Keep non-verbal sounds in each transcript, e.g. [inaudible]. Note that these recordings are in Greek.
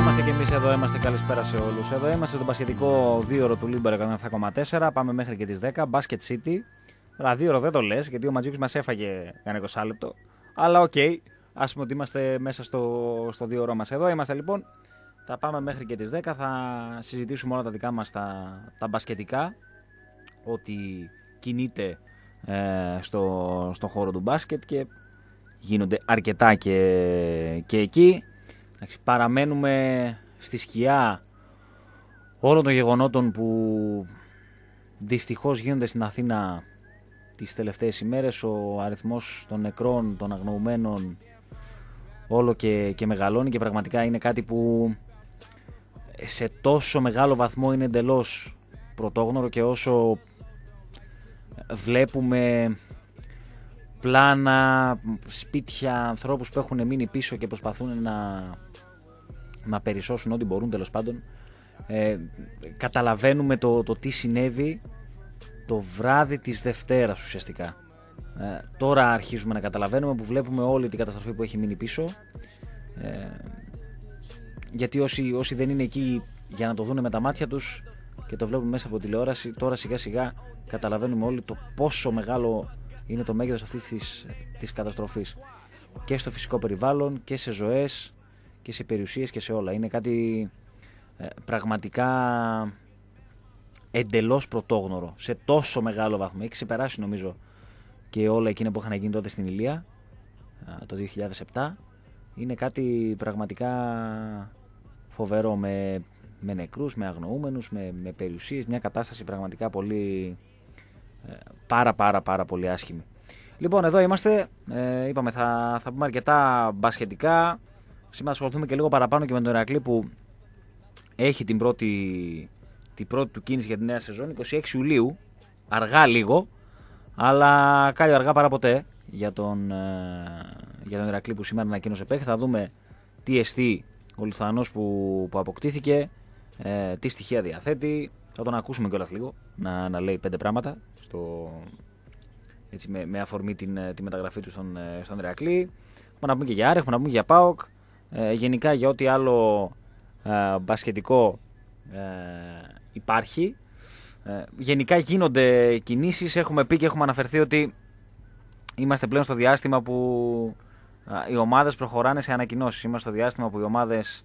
είμαστε και εμείς, εδώ είμαστε. Καλησπέρα σε όλους. Εδώ είμαστε στο πασχετικό δίωρο του Λίμπερ 107,4. Πάμε μέχρι και τις 10. Μπάσκετ City. Ραδιόρο δεν το λες, γιατί ο Ματζούκη μας έφαγε κανένα 20 λεπτό. Αλλά οκ, okay, ας πούμε ότι είμαστε μέσα στο, στο δύο ώρο μας. Εδώ είμαστε λοιπόν. Θα πάμε μέχρι και τις 10. Θα συζητήσουμε όλα τα δικά μας τα, τα μπασκετικά. Ό,τι κινείται ε, στο, στο χώρο του μπάσκετ και γίνονται αρκετά και, και εκεί. Παραμένουμε στη σκιά όλων των γεγονότων που δυστυχώς γίνονται στην Αθήνα τις τελευταίες ημέρες. Ο αριθμός των νεκρών, των αγνοωμένων όλο και, και μεγαλώνει και πραγματικά είναι κάτι που σε τόσο μεγάλο βαθμό είναι εντελώς πρωτόγνωρο και όσο βλέπουμε πλάνα, σπίτια, ανθρώπους που έχουν μείνει πίσω και προσπαθούν να να περισσώσουν ό,τι μπορούν τέλος πάντων. Ε, καταλαβαίνουμε το, το τι συνέβη το βράδυ της Δευτέρας ουσιαστικά. Ε, τώρα αρχίζουμε να καταλαβαίνουμε που βλέπουμε όλη την καταστροφή που έχει μείνει πίσω. Ε, γιατί όσοι, όσοι δεν είναι εκεί για να το δουν με τα μάτια τους και το βλέπουν μέσα από τηλεόραση, τώρα σιγά σιγά καταλαβαίνουμε όλοι το πόσο μεγάλο είναι το μέγεθος αυτής της, της καταστροφής. Και στο φυσικό περιβάλλον και σε ζωές και σε περιουσίες και σε όλα. Είναι κάτι ε, πραγματικά εντελώς πρωτόγνωρο σε τόσο μεγάλο βαθμό. Έχει ξεπεράσει νομίζω και όλα εκείνα που είχαν γίνει τότε στην Ηλία το 2007. Είναι κάτι πραγματικά φοβερό με, με νεκρούς, με αγνοούμενους, με, με περιουσίες. Μια κατάσταση πραγματικά πολύ, ε, πάρα πάρα πάρα πολύ άσχημη. Λοιπόν, εδώ είμαστε. Ε, είπαμε θα, θα πούμε αρκετά μπασχετικά. Σήμερα ασχοληθούμε και λίγο παραπάνω και με τον Ερακλή που έχει την πρώτη, την πρώτη του κίνηση για τη νέα σεζόν 26 Ιουλίου. Αργά λίγο, αλλά κάλλιο αργά παρά ποτέ για τον, ε, για τον Ερακλή που σήμερα ανακοίνωσε παίχτη. Θα δούμε τι εστί ο Λουθανός που, που αποκτήθηκε, ε, τι στοιχεία διαθέτει. Θα τον ακούσουμε κιόλας λίγο να, να λέει πέντε πράγματα στο, έτσι, με, με αφορμή την, ε, τη μεταγραφή του στον, στον Ερακλή. Έχουμε να πούμε και για Άρη, έχουμε να πούμε και για ΠΑΟΚ. Ε, γενικά για ό,τι άλλο ε, μπασκετικό ε, υπάρχει. Ε, γενικά γίνονται κινήσεις. Έχουμε πει και έχουμε αναφερθεί ότι είμαστε πλέον στο διάστημα που ε, οι ομάδες προχωράνε σε ανακοινώσεις. Είμαστε στο διάστημα που οι ομάδες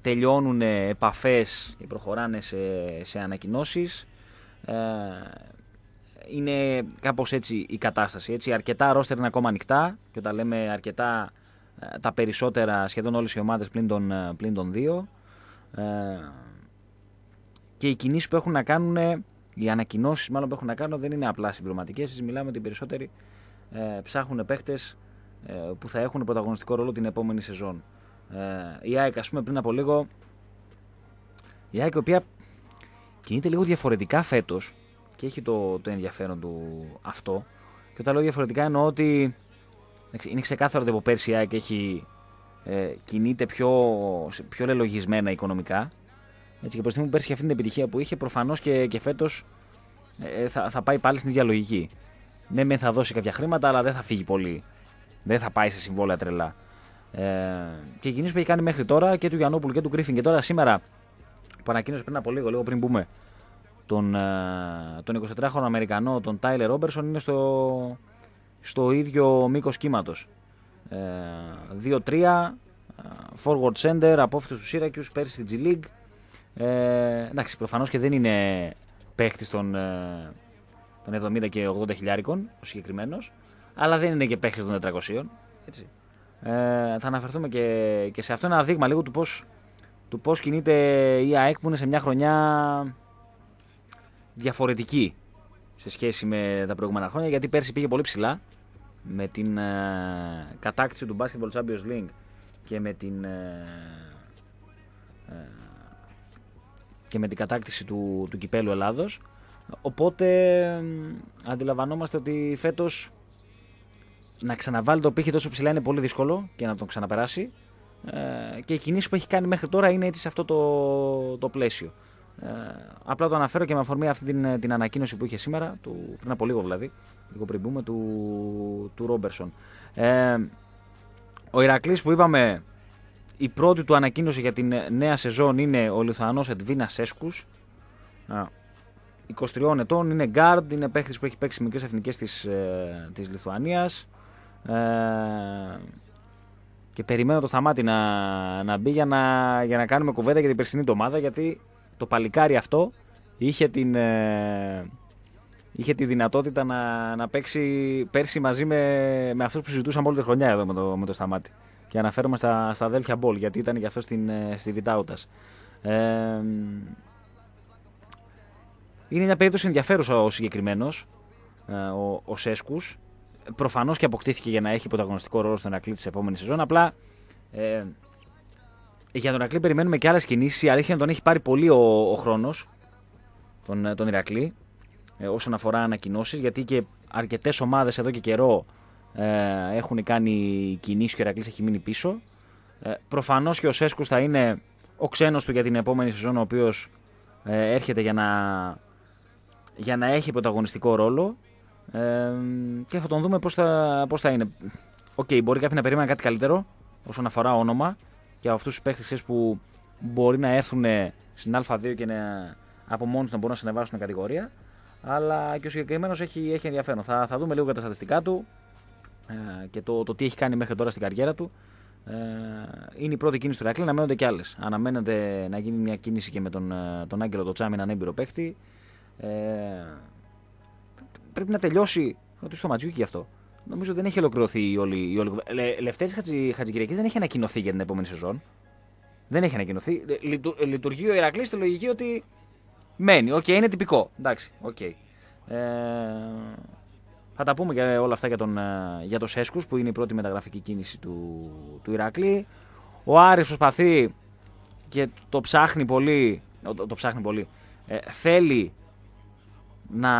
τελειώνουν επαφές και προχωράνε σε, σε ανακοινώσεις. είναι κάπως έτσι η κατάσταση. Έτσι. Αρκετά ρόστερ είναι ακόμα ανοιχτά και όταν λέμε αρκετά ε, τα περισσότερα, σχεδόν όλες οι ομάδες πλην των, ε, πλην των δύο. Ε, και οι κινήσεις που έχουν να κάνουν, οι ανακοινώσεις μάλλον που έχουν να κάνουν δεν είναι απλά συμπληρωματικές. Μιλάμε ότι οι περισσότεροι ε, ψάχνουν παίχτες που θα έχουν πρωταγωνιστικό ρόλο την επόμενη σεζόν. Ε, η ΑΕΚ, ας πούμε, πριν από λίγο. Η ΑΕΚ, η οποία κινείται λίγο διαφορετικά φέτος και έχει το, το ενδιαφέρον του αυτό. Και όταν λέω διαφορετικά εννοώ ότι είναι ξεκάθαρο ότι από πέρσι η έχει, ε, κινείται πιο, πιο λελογισμένα οικονομικά. Έτσι, και προς τη πέρσι αυτή την επιτυχία που είχε, προφανώς και, και φέτος ε, ε, θα, θα πάει πάλι στην ίδια λογική. Ναι, μεν θα δώσει κάποια χρήματα, αλλά δεν θα φύγει πολύ. Δεν θα πάει σε συμβόλαια τρελά. Ε, και κινήσει που έχει κάνει μέχρι τώρα και του Γιανόπουλου και του Γκρίφιν. Και τώρα σήμερα που ανακοίνωσε πριν από λίγο, λίγο πριν μπούμε, τον, ε, τον 24χρονο Αμερικανό, τον Τάιλερ Ρόμπερσον, είναι στο, στο ιδιο μηκο μήκο κύματος. 2-3, ε, ε, forward center, απόφυτος του Syracuse, πέρσι στην G League. Ε, εντάξει, προφανώς και δεν είναι παίχτη των, ε, των 70 και 80 χιλιάρικων ο συγκεκριμένος, αλλά δεν είναι και παίχτη των 400. Έτσι. Ε, θα αναφερθούμε και, και σε αυτό ένα δείγμα λίγο του πώς του πώς κινείται η ΑΕΚ που είναι σε μια χρονιά διαφορετική σε σχέση με τα προηγούμενα χρόνια γιατί πέρσι πήγε πολύ ψηλά με την ε, κατάκτηση του Basketball Champions League και με την ε, ε, και με την κατάκτηση του, του κυπέλου Ελλάδος οπότε αντιλαμβανόμαστε ότι φέτος να ξαναβάλει το πύχη τόσο ψηλά είναι πολύ δύσκολο και να τον ξαναπεράσει ε, και οι κινήσεις που έχει κάνει μέχρι τώρα είναι έτσι σε αυτό το, το πλαίσιο ε, απλά το αναφέρω και με αφορμή αυτή την, ε, την ανακοίνωση που είχε σήμερα, πριν από λίγο δηλαδή, λίγο πριν μπούμε, του, του Ρόμπερσον. Ε, ο Ηρακλής που είπαμε, η πρώτη του ανακοίνωση για την ε, νέα σεζόν είναι ο Λιθουανός Ετβίνα Σέσκους. 23 ετών, είναι guard, είναι παίχτης που έχει παίξει μικρές εθνικές της, της Λιθουανίας. και περιμένω το σταμάτη να, να μπει για να, κάνουμε κουβέντα για την περσινή ομάδα γιατί το παλικάρι αυτό είχε την... Ε, είχε τη δυνατότητα να, να παίξει πέρσι μαζί με, με αυτούς που συζητούσαμε όλη τη χρονιά εδώ με το, με το Σταμάτη. Και αναφέρομαι στα, στα αδέλφια Μπολ, γιατί ήταν και αυτός στην, ε, στη Βιτάουτας. Ε, είναι μια περίπτωση ενδιαφέρουσα ο συγκεκριμένος, ε, ο, ο Σέσκους. Προφανώς και αποκτήθηκε για να έχει πρωταγωνιστικό ρόλο στον Ερακλή της επόμενης σεζόν. Απλά για τον Ηρακλή περιμένουμε και άλλες κινήσεις. Η αλήθεια είναι τον έχει πάρει πολύ ο, ο χρόνος τον, ε, τον Ηρακλή ε, όσον αφορά ανακοινώσεις, γιατί και αρκετές ομάδες εδώ και καιρό ε, έχουν κάνει κινήσεις και ο Ηρακλής έχει μείνει πίσω. Ε, Προφανώς και ο Σέσκους θα είναι ο ξένος του για την επόμενη σεζόν, ο οποίος ε, έρχεται για να, για να έχει πρωταγωνιστικό ρόλο. Ε, και θα τον δούμε πώς θα, θα είναι. Οκ, okay, μπορεί κάποιοι να περίμεναν κάτι καλύτερο όσον αφορά όνομα και από αυτούς τους παίχτε που μπορεί να έρθουν στην Α2 και να, από μόνο τους να μπορούν να συνεβάσουν κατηγορία. Αλλά και ο συγκεκριμένος έχει, έχει ενδιαφέρον. Θα, θα δούμε λίγο τα στατιστικά του ε, και το, το τι έχει κάνει μέχρι τώρα στην καριέρα του. Ε, είναι η πρώτη κίνηση του Ρακλή. αναμένονται και άλλες. Αναμένεται να γίνει μια κίνηση και με τον, ε, τον Άγγελο Τσάμι, έναν έμπειρο παίχτη. Ε, πρέπει να τελειώσει. ότι το ματζούκι γι' αυτό. Νομίζω δεν έχει ολοκληρωθεί η όλη. Η όλη... Λε, Λευτέρης Χατζη, δεν έχει ανακοινωθεί για την επόμενη σεζόν. Δεν έχει ανακοινωθεί. Λειτου, λειτουργεί ο Ηρακλής στη λογική ότι μένει. Οκ, είναι τυπικό. Εντάξει, οκ. Ε, θα τα πούμε και όλα αυτά για τον, ε, για Σέσκους που είναι η πρώτη μεταγραφική κίνηση του, του Ηρακλή. Ο Άρης προσπαθεί και το ψάχνει πολύ. Το, το ψάχνει πολύ. Ε, θέλει να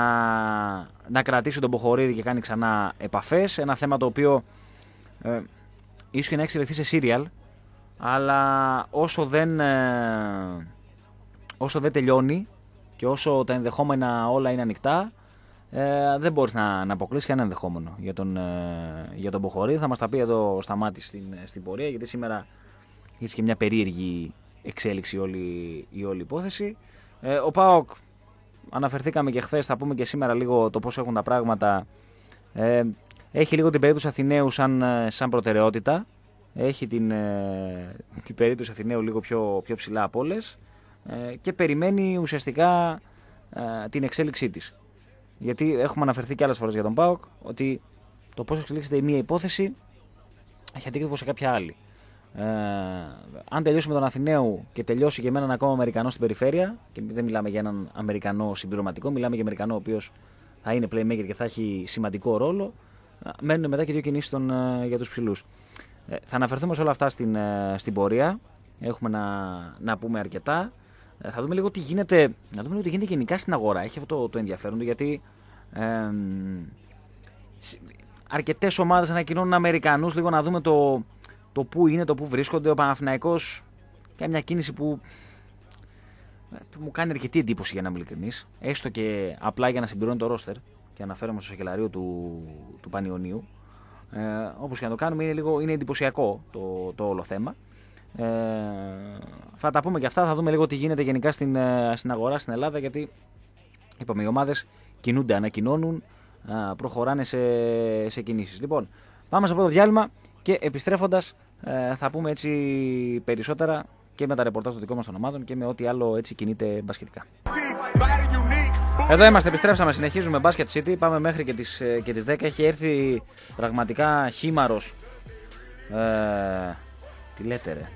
να κρατήσει τον Ποχορίδη και κάνει ξανά επαφές. Ένα θέμα το οποίο ε, ίσως και να συλλεχθεί σε σύριαλ, αλλά όσο δεν, ε, όσο δεν τελειώνει και όσο τα ενδεχόμενα όλα είναι ανοιχτά, ε, δεν μπορείς να, να αποκλείσεις κανένα ενδεχόμενο για τον, ε, για τον Ποχορίδη. Θα μας τα πει εδώ σταμάτης στην, στην πορεία, γιατί σήμερα έχει και μια περίεργη εξέλιξη όλη, η όλη υπόθεση. Ε, ο Πάοκ αναφερθήκαμε και χθες, θα πούμε και σήμερα λίγο το πώς έχουν τα πράγματα. Ε, έχει λίγο την περίπτωση Αθηναίου σαν, ε, σαν προτεραιότητα. Έχει την, ε, την περίπτωση Αθηναίου λίγο πιο, πιο ψηλά από όλες ε, και περιμένει ουσιαστικά την εξέλιξή της. Γιατί έχουμε αναφερθεί και άλλες φορές για τον Πάοκ ότι το πώς εξελίξεται η μία υπόθεση έχει αντίκτυπο σε κάποια άλλη. Ε, αν τελειώσουμε τον Αθηναίου και τελειώσει και με έναν ακόμα Αμερικανό στην περιφέρεια, και δεν μιλάμε για έναν Αμερικανό συμπληρωματικό, μιλάμε για Αμερικανό ο οποίος θα είναι playmaker και θα έχει σημαντικό ρόλο, ε, μένουν μετά και δύο κινήσεις ε, για τους ψηλούς. Ε, θα αναφερθούμε σε όλα αυτά στην, ε, στην πορεία. Έχουμε να, να πούμε αρκετά. θα δούμε λίγο τι γίνεται, να δούμε λίγο τι γίνεται γενικά στην αγορά. Έχει αυτό το, το ενδιαφέρον του γιατί. Ε, Αρκετές ομάδες ανακοινώνουν Αμερικανούς, λίγο να δούμε το, το που είναι, το που βρίσκονται. Ο Παναθηναϊκός και μια κίνηση ε, που μου κάνει αρκετή εντύπωση για να είμαι ειλικρινής. Έστω και απλά για να συμπληρώνει το ρόστερ και αναφέρομαι στο σακελαρίο του, του Πανιωνίου. Ε, Όπως και να το κάνουμε, είναι, λίγο, είναι εντυπωσιακό το, το όλο θέμα. Ε, θα τα πούμε και αυτά, θα δούμε λίγο τι γίνεται γενικά στην, ε, στην αγορά στην Ελλάδα. Γιατί είπαμε, οι ομάδες κινούνται, ανακοινώνουν, προχωράνε σε, σε κινήσεις. Λοιπόν, πάμε στο πρώτο διάλειμμα και επιστρέφοντας, ε, θα πούμε έτσι περισσότερα και με τα ρεπορτάζ των δικών μας των ομάδων και με ό,τι άλλο έτσι κινείται μπασκετικά. Εδώ είμαστε, επιστρέψαμε, συνεχίζουμε Basket City. Πάμε μέχρι και τις, ε, και τις 10. Έχει έρθει πραγματικά χήμαρος. Ε, τι λέτε ρε.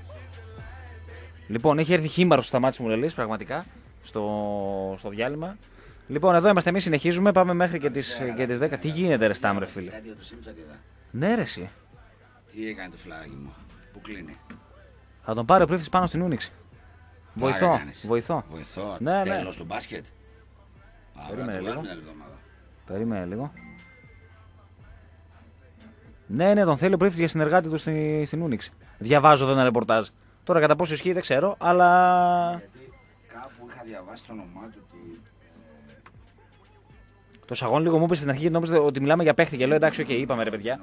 Λοιπόν, έχει έρθει χήμαρος στα μάτια μου Λελή, πραγματικά, στο, στο διάλειμμα. Λοιπόν, εδώ είμαστε εμείς συνεχίζουμε, πάμε μέχρι και τις 10. Ε, τι γίνεται ρε Στάμ, ρε φίλε. Ναι ρε τι έκανε το φλαράκι μου, που κλείνει. Θα τον πάρει ο πλήθης πάνω στην Ούνιξη. Βοηθώ, βοηθώ. Βοηθώ, ναι, ναι. τέλος του μπάσκετ. Περίμενε λίγο. Περίμενε λίγο. Ναι, ναι, τον θέλει ο Πρίφτη για συνεργάτη του στην, στην Ούνιξ. Διαβάζω εδώ ένα ρεπορτάζ. Τώρα κατά πόσο ισχύει δεν ξέρω, αλλά. Γιατί κάπου είχα διαβάσει το όνομά του. Ότι... Ε, το σαγόν λίγο μου είπε στην αρχή νόμιζα ότι μιλάμε για παίχτη και λέω εντάξει, οκ, okay, είπαμε ρε παιδιά.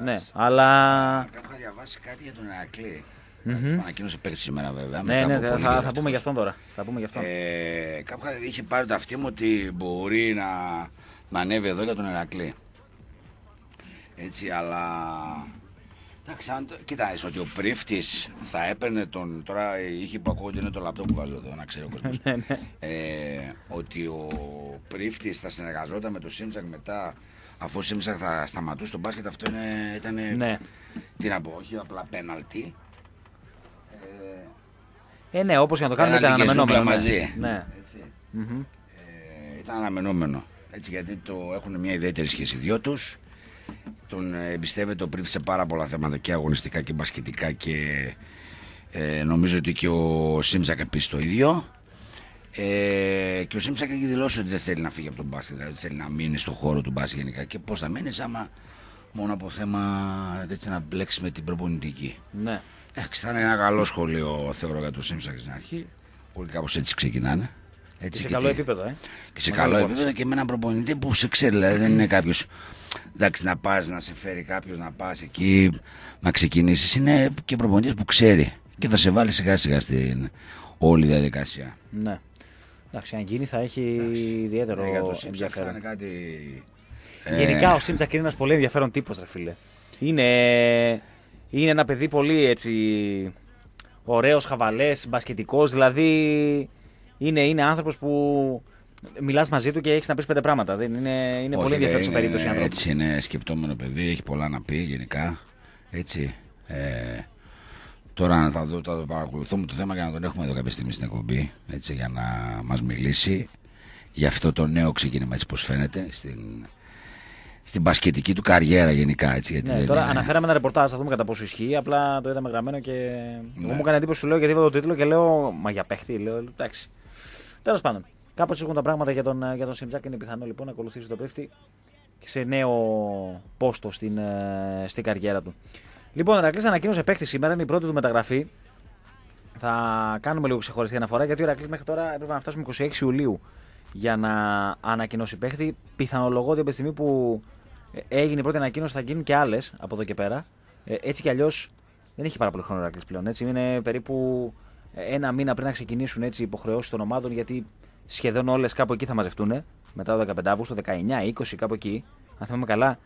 Ναι, αλλά. Κάπου διαβάσει κάτι για τον Ερακλή. Mm-hmm. Ανακοίνωσε πέρσι σήμερα βέβαια. Ναι, ναι, θα, θα, θα, πούμε γι' αυτόν τώρα. Θα πούμε γι Ε, κάπου είχε πάρει το αυτοί μου ότι μπορεί να, να ανέβει εδώ για τον Ερακλή. Έτσι, αλλά. Εντάξει, αν Κοιτάξτε ότι ο πρίφτης θα έπαιρνε τον. Τώρα είχε που ακούγονται είναι το λαπτό που βάζω εδώ, να ξέρει ο κόσμος. [laughs] Ναι, ναι. ε, ότι ο πρίφτης θα συνεργαζόταν με τον Σίμψακ μετά Αφού σήμερα θα σταματούσε τον μπάσκετ, αυτό είναι, ήταν. Ναι. Τι να πω, όχι απλά πέναλτι. Ε, ναι, όπως για να το κάνουμε ήταν αναμενόμενο. Ναι. Μαζί. Ναι. Έτσι. Mm-hmm. Ε, ήταν αναμενόμενο. Έτσι, γιατί το έχουν μια ιδιαίτερη σχέση δυο τους. Τον ε, εμπιστεύεται ο Πρίφ σε πάρα πολλά θέματα και αγωνιστικά και μπασκετικά και ε, νομίζω ότι και ο Σίμζακ επίσης το ίδιο. Ε, και ο Σίμψακ έχει δηλώσει ότι δεν θέλει να φύγει από τον μπάσκετ, δηλαδή θέλει να μείνει στον χώρο του μπάσκετ γενικά. Και πώς θα μείνεις, άμα μόνο από θέμα έτσι να μπλέξεις με την προπονητική. Ναι. Εντάξει, θα είναι ένα καλό σχολείο θεωρώ για τον Σίμψακ στην αρχή. Όλοι κάπως έτσι ξεκινάνε. Έτσι και σε καλό επίπεδο, ε. Και σε καλό επίπεδο και με έναν προπονητή που σε ξέρει, δηλαδή δεν είναι κάποιος. Εντάξει, να πας να σε φέρει κάποιος να πας εκεί να ξεκινήσεις. Είναι και προπονητής που ξέρει και θα σε βάλει σιγά σιγά στην όλη διαδικασία. Ναι. Εντάξει, αν γίνει θα έχει Εντάξει. ιδιαίτερο ναι, για το ενδιαφέρον. Ε, γενικά ο Σίμψακ είναι ένας πολύ ενδιαφέρον τύπος, ρε φίλε. Είναι, είναι ένα παιδί πολύ έτσι. Ωραίος, χαβαλές, μπασκετικός. Δηλαδή είναι, είναι άνθρωπος που μιλάς μαζί του και έχεις να πεις πέντε πράγματα. Δεν είναι είναι Όχι, πολύ περίπτωση. Είναι, έτσι είναι σκεπτόμενο παιδί, έχει πολλά να πει γενικά. Έτσι. Ε, Τώρα θα, θα το παρακολουθούμε το θέμα για να τον έχουμε εδώ κάποια στιγμή στην εκπομπή. Έτσι, για να μας μιλήσει για αυτό το νέο ξεκίνημα, έτσι πώς φαίνεται, στην, στην πασκετική του καριέρα γενικά. Έτσι, γιατί ναι, τώρα αναφέραμε ένα ρεπορτάζ, θα δούμε κατά πόσο ισχύει. Απλά το είδαμε γραμμένο και. Ναι. Εγώ μου έκανε εντύπωση, σου λέω, γιατί είδα το τίτλο και λέω Μα για παίχτη, λέω εντάξει. Τέλος πάντων, κάπως έχουν τα πράγματα για τον, για τον Είναι πιθανό λοιπόν να ακολουθήσει τον πρίφτη σε νέο πόστο στην, ε, στην καριέρα του. Λοιπόν, ο ανακοίνωσε παίχτης σήμερα, είναι η πρώτη του μεταγραφή. Θα κάνουμε λίγο ξεχωριστή αναφορά γιατί ο Ερακλής μέχρι τώρα έπρεπε να φτάσουμε 26 Ιουλίου για να ανακοινώσει παίχτη. Πιθανολογώ ότι από τη στιγμή που έγινε η πρώτη ανακοίνωση θα γίνουν και άλλες από εδώ και πέρα. Ε, έτσι κι αλλιώς δεν έχει πάρα πολύ χρόνο ο Ερακλής πλέον. Έτσι. Είναι περίπου ένα μήνα πριν να ξεκινήσουν έτσι οι υποχρεώσεις των ομάδων γιατί σχεδόν όλες κάπου εκεί θα μαζευτούν μετά το 15 Αύγουστο, 19, 20, κάπου εκεί. Αν θυμάμαι καλά,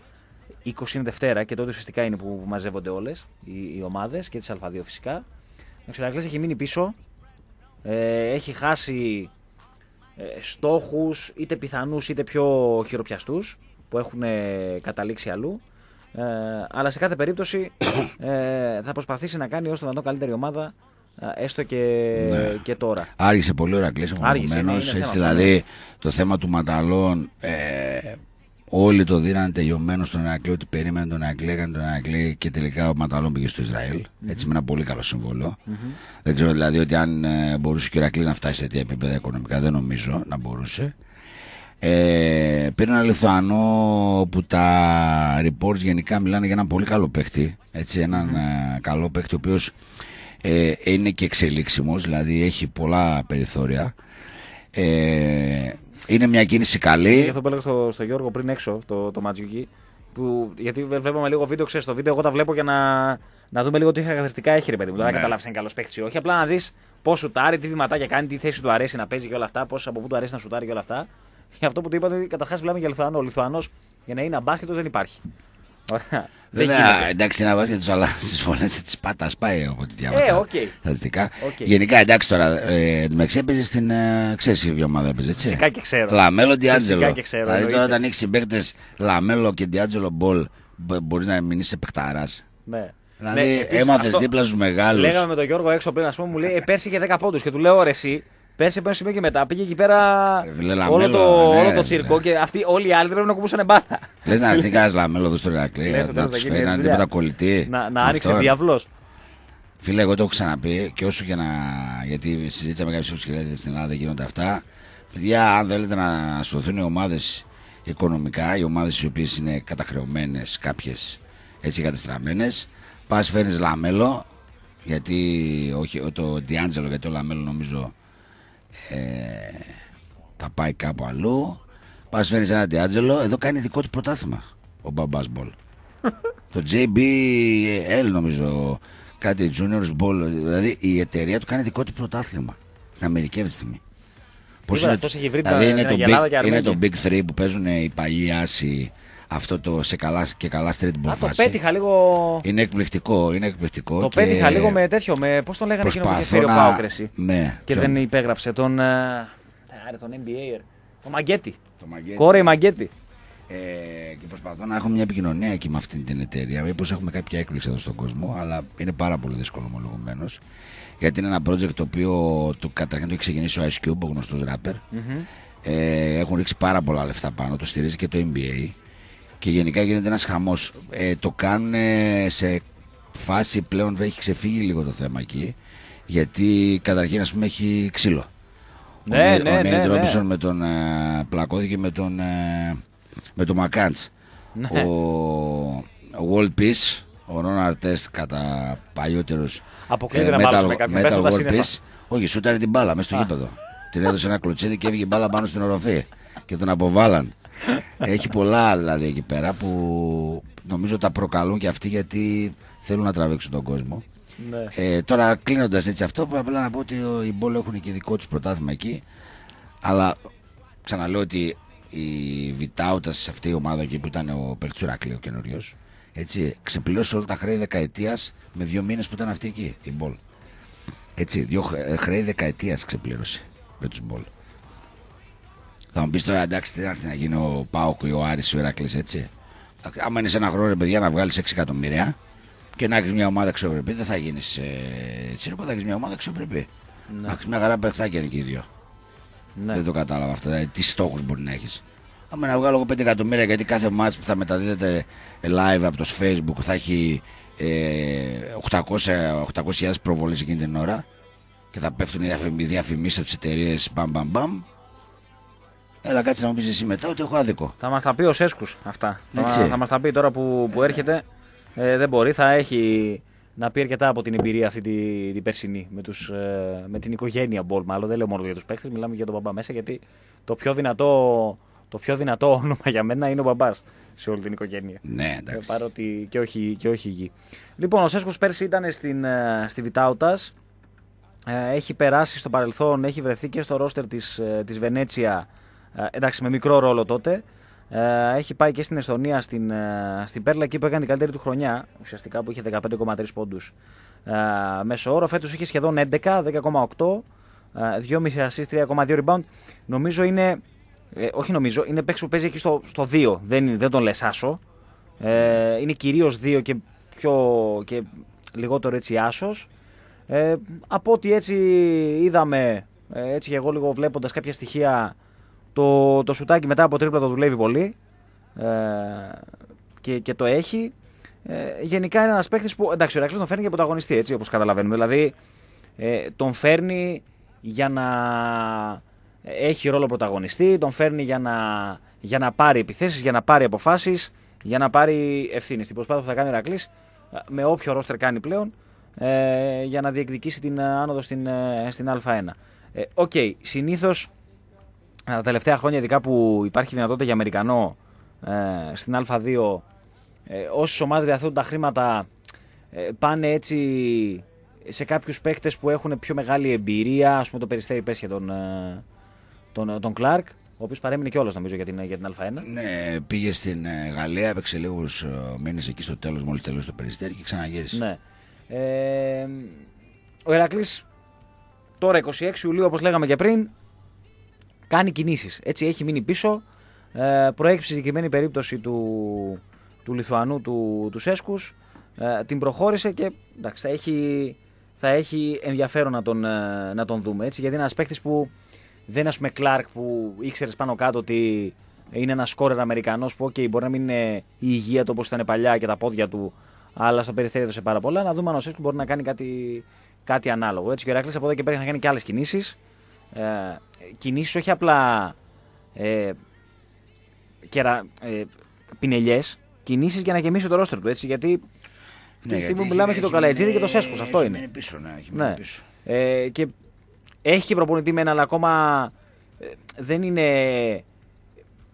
20 είναι Δευτέρα και τότε ουσιαστικά είναι που μαζεύονται όλες οι, οι ομάδες και τη Α2 φυσικά. Ο Ξενακλή έχει μείνει πίσω. Ε, έχει χάσει ε, στόχους είτε πιθανούς είτε πιο χειροπιαστούς που έχουν ε, καταλήξει αλλού. Ε, αλλά σε κάθε περίπτωση [coughs] ε, θα προσπαθήσει να κάνει όσο το δυνατόν καλύτερη ομάδα έστω και, ναι. και τώρα. Άργησε πολύ ο Ρακλής Άργησε, ναι, Δηλαδή το θέμα του Ματαλών ε, Όλοι το δίνανε τελειωμένο στον Ερακλή ότι περίμενε τον Ερακλή, τον Ερακλή και τελικά ο Ματαλόν πήγε στο ισραηλ Έτσι με ένα πολύ καλό Δεν ξέρω δηλαδή ότι αν ε, μπορούσε και ο Ερακλής να φτάσει σε τέτοια επίπεδα οικονομικά, δεν νομίζω να μπορούσε. Ε, πήρε ένα Λιθουανό που τα reports γενικά μιλάνε για έναν πολύ καλό παίχτη. Έτσι, ε, καλό παίχτη ο οποίος ε, είναι και εξελίξιμος, δηλαδή έχει πολλά περιθώρια. Ε, είναι μια κίνηση καλή. Αυτό που έλεγα στο, στο Γιώργο πριν έξω, το, το Ματζουκί, που, γιατί βλέπουμε λίγο βίντεο, ξέρεις το βίντεο. Εγώ τα βλέπω για να, να δούμε λίγο τι χαρακτηριστικά έχει ρε παιδί μου. Ναι. Δεν καταλάβεις αν είναι καλός παίχτη ή όχι. Απλά να δεις πώς σουτάρει, τι βηματάκια κάνει, τι θέση του αρέσει να παίζει και όλα αυτά, πώς, από πού του αρέσει να σουτάρει και όλα αυτά. Για αυτό που του είπατε, καταρχάς μιλάμε Γι' Λιθουανό. Ο Λιθουανός για να είναι αμπάσχετο δεν υπάρχει. Ωραία. Βέβαια, εντάξει, είναι του αλλά στι φωνέ τη πατά πάει από τη διάβασα. Ε, Γενικά, εντάξει τώρα, ε, με ξέπαιζε στην. Ε, ξέρεις ποια ομάδα έπαιζε, έτσι. Φυσικά και ξέρω. Λαμέλο Ντιάντζελο. Δηλαδή τώρα όταν έχεις συμπαίκτες Λαμέλο και Ντιάντζελο Μπολ, μπορείς να μείνεις σε παιχταρά. Ναι. Δηλαδή, ναι, έμαθε δίπλα στους μεγάλους. Λέγαμε με τον Γιώργο έξω πριν, ας πούμε, μου λέει «Ε, πέρσι είχε 10 πόντους και του λέω ρε, Πέρσι από ένα σημείο και μετά πήγε εκεί πέρα ε, όλο, το, ναι, όλο το ναι. τσίρκο ναι. και αυτοί, όλοι οι άλλοι πρέπει να κουμπούσαν μπάλα. Λες να έρθει κανένας λαμέλο εδώ στο Ηρακλή, να του φέρει ένα τίποτα κολλητή. Να, να άνοιξε διαβλό. Φίλε, εγώ το έχω ξαναπεί και όσο και να. Γιατί συζήτησα με και λέτε στην Ελλάδα δεν γίνονται αυτά. Παιδιά, αν θέλετε να σωθούν οι ομάδες οικονομικά, οι ομάδες οι οποίες είναι καταχρεωμένες, κάποιες έτσι κατεστραμμένες, πας φέρνεις λαμέλο. Γιατί όχι, το Ντιάντζελο, γιατί το λαμέλο νομίζω ε, πάει κάπου αλλού. Πα φέρνει ένα Αντιάντζελο εδώ κάνει δικό του πρωτάθλημα ο μπαμπάς Μπολ. [laughs] το JBL νομίζω, κάτι Juniors Ball. Δηλαδή η εταιρεία του κάνει δικό του πρωτάθλημα στην Αμερική αυτή τη στιγμή. είναι, το big, είναι που παίζουν οι παλιοί Άσοι αυτό το σε καλά και καλά streetball Το πέτυχα λίγο. Είναι εκπληκτικό. Είναι εκπληκτικό το και... πέτυχα λίγο με τέτοιο. Με... Πώς τον λέγανε εκείνο που είχε φέρει ο Πάοκρεση. Ναι, και τον... δεν υπέγραψε τον. Ε, Άρα, τον NBA. Το Μαγκέτη. Το Μαγκέτη. Κόρε Ε, και προσπαθώ να έχω μια επικοινωνία εκεί με αυτή την εταιρεία. Μήπως έχουμε κάποια έκπληξη εδώ στον κόσμο, αλλά είναι πάρα πολύ δύσκολο ομολογουμένως. Γιατί είναι ένα project το οποίο το, καταρχήν το έχει ξεκινήσει ο Ice Cube, ο γνωστός rapper. Ε, έχουν ρίξει πάρα πολλά λεφτά πάνω, το στηρίζει και το NBA και γενικά γίνεται ένας χαμός. Ε, το κάνουν ε, σε φάση πλέον έχει ξεφύγει λίγο το θέμα εκεί γιατί καταρχήν ας πούμε έχει ξύλο. Ναι, ναι, ο, ναι, ο, ναι, ναι, με τον ε, και με τον ε, με τον Μακάντς. Ναι. Ο, World Peace, ο Ron Artest κατά παλιότερος Αποκλείται ε, να με κάποιον World Peace. Όχι, σούταρε την μπάλα μέσα στο γήπεδο. Την έδωσε ένα κλωτσίδι και έβγε μπάλα πάνω στην οροφή και τον αποβάλαν. Έχει πολλά δηλαδή εκεί πέρα που νομίζω τα προκαλούν και αυτοί γιατί θέλουν να τραβήξουν τον κόσμο. Ναι. Ε, τώρα κλείνοντας έτσι αυτό, πρέπει απλά να πω ότι οι Μπόλ έχουν και δικό τους πρωτάθλημα εκεί. Αλλά ξαναλέω ότι η Βιτάουτα σε αυτή η ομάδα εκεί που ήταν ο Περτσουράκλη ο καινούριος. Έτσι, ξεπλήρωσε όλα τα χρέη δεκαετίας με δύο μήνες που ήταν αυτή εκεί, η Μπολ. Έτσι, δύο ε, χρέη δεκαετίας ξεπλήρωσε με τους Μπολ. Θα μου πεις τώρα εντάξει, δεν έρθει να γίνει ο Πάοκ ή ο Άρης ο Ηρακλή, έτσι. Άμα είναι σε ένα χρόνο, ρε παιδιά, να βγάλεις 6 εκατομμύρια και να έχεις μια ομάδα αξιοπρεπή, δεν θα γίνεις ε, τσίρκο, θα έχεις μια ομάδα αξιοπρεπή. Να έχει μια χαρά παιχτάκια είναι και δύο. Ναι. Δεν το κατάλαβα αυτό. Δηλαδή, τι στόχους μπορεί να έχεις. Άμα να βγάλω 5 εκατομμύρια γιατί κάθε μάτς που θα μεταδίδεται live από το facebook θα έχει ε, 800.000 800 προβολές εκείνη την ώρα και θα πέφτουν οι διαφημίσεις από τις εταιρείες μπαμ Έλα, κάτσε να μου πεις εσύ μετά ότι έχω άδικο. Θα μας τα πει ο Σέσκους αυτά. Θα, μας μας τα πει τώρα που, που έρχεται. Ε, δεν μπορεί, θα έχει να πει αρκετά από την εμπειρία αυτή την, τη περσινή με, τους, ε, με την οικογένεια Μπολ. Μάλλον δεν λέω μόνο για τους παίχτε, μιλάμε για τον μπαμπά μέσα γιατί το πιο δυνατό, το πιο δυνατό [laughs] όνομα για μένα είναι ο μπαμπάς σε όλη την οικογένεια. Ναι, εντάξει. Ε, παρότι και όχι, και όχι γη. Λοιπόν, ο Σέσκο πέρσι ήταν στην, ε, στη Βιτάουτας. Έχει περάσει στο παρελθόν, έχει βρεθεί και στο ρόστερ της, της Βενέτσια ε, εντάξει, με μικρό ρόλο τότε. Ε, έχει πάει και στην Εστονία, στην, ε, στην Πέρλα, εκεί που έκανε την καλύτερη του χρονιά, ουσιαστικά που είχε 15,3 ε, μέσω όρο. φέτος είχε σχεδόν 11, 10,8. 2,5 assist, 3,2 rebound. Νομίζω είναι. όχι νομίζω, είναι παίξη που παίζει εκεί στο, στο 2. Δεν, δεν τον λες άσο. Ε, είναι κυρίως 2 και, πιο, και λιγότερο έτσι άσος Ε, από ό,τι έτσι είδαμε, έτσι και εγώ λίγο βλέποντας κάποια στοιχεία το, το σουτάκι μετά από τρίπλα το δουλεύει πολύ ε, και, και το έχει. Ε, γενικά είναι ένας παίκτης που εντάξει, ο Ρακλής τον φέρνει για πρωταγωνιστή έτσι όπως καταλαβαίνουμε. Δηλαδή ε, τον φέρνει για να έχει ρόλο πρωταγωνιστή, τον φέρνει για να, για να πάρει επιθέσεις, για να πάρει αποφάσεις, για να πάρει ευθύνη. Την προσπάθεια που θα κάνει ο Ρακλής ε, με όποιο ρόστερ κάνει πλέον ε, για να διεκδικήσει την ε, άνοδο στην, στην Α1. Οκ, okay, συνήθως τα τελευταία χρόνια, ειδικά που υπάρχει δυνατότητα για Αμερικανό ε, στην Α2, ε, όσες ομάδες διαθέτουν τα χρήματα, ε, πάνε έτσι σε κάποιους παίκτες που έχουν πιο μεγάλη εμπειρία. Ας 2 ε οσε ομαδε διαθετουν τα χρηματα πανε ετσι σε καποιου παικτε που εχουν πιο μεγαλη εμπειρια α πουμε το περιστέρι για τον, ε, τον, τον Κλάρκ, ο οποίος παρέμεινε κιόλας νομίζω για την, ε, για την Α1. Ναι, πήγε στην ε, Γαλλία, έπαιξε λίγους ε, μήνες εκεί στο τέλος, μόλις τελείωσε το περιστέρι και ξαναγύρισε. Ναι. Ε, ο Ηρακλή τώρα 26 Ιουλίου, όπως λέγαμε και πριν, κάνει κινήσεις. Έτσι έχει μείνει πίσω. Ε, προέκυψε συγκεκριμένη περίπτωση του, του Λιθουανού, του, του Σέσκους. Ε, την προχώρησε και εντάξει, θα, έχει, θα έχει ενδιαφέρον να τον, ε, να τον δούμε. Έτσι, γιατί είναι ένας παίκτης που δεν είναι, ας πούμε, Κλάρκ που ήξερες πάνω κάτω ότι είναι ένας σκόρερ Αμερικανός που, μπορεί να μην είναι η υγεία του όπως ήταν παλιά και τα πόδια του, αλλά στο περιθώριο έδωσε πάρα πολλά. Να δούμε αν ο Σέσκους μπορεί να κάνει κάτι, κάτι ανάλογο. Έτσι, ο Ερακλή από εδώ και πέρα να κάνει και άλλες κινήσεις. Ε, κινήσεις όχι απλά ε, κερα, ε, πινελιές, κινήσεις για να γεμίσει το ρόστρο του, έτσι, γιατί ναι, αυτή τη στιγμή που μιλάμε έχει το Καλατζίδη και το Σέσκος, αυτό είναι. Έχει πίσω, ναι, ναι. Ε, και έχει και προπονητή με ένα, αλλά ακόμα ε, δεν είναι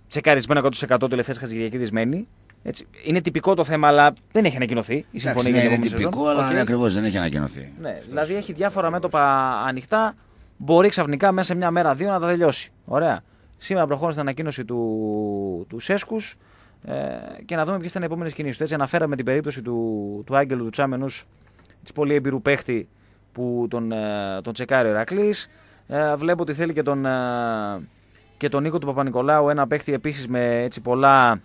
τσεκαρισμένο 100% τελευταίε χαζιγυριακή δυσμένη. Έτσι. Είναι τυπικό το θέμα, αλλά δεν έχει ανακοινωθεί η συμφωνία. Ναι, είναι τυπικό, αλλά okay. ακριβώς δεν έχει ανακοινωθεί. Ναι, δηλαδή έχει διάφορα μέτωπα ανοιχτά μπορεί ξαφνικά μέσα σε μια μέρα, δύο να τα τελειώσει. Ωραία. Σήμερα προχώρησε στην ανακοίνωση του, του Σέσκους ε, και να δούμε ποιες ήταν οι επόμενες κινήσεις. Έτσι, αναφέραμε την περίπτωση του, του Άγγελου του Τσάμενους, της πολύ έμπειρου παίχτη που τον, ε, τον τσεκάρει ο Ερακλής. Ε, βλέπω ότι θέλει και τον, ε, και τον Νίκο του Παπα-Νικολάου, ένα παίχτη επίσης με έτσι, πολλά,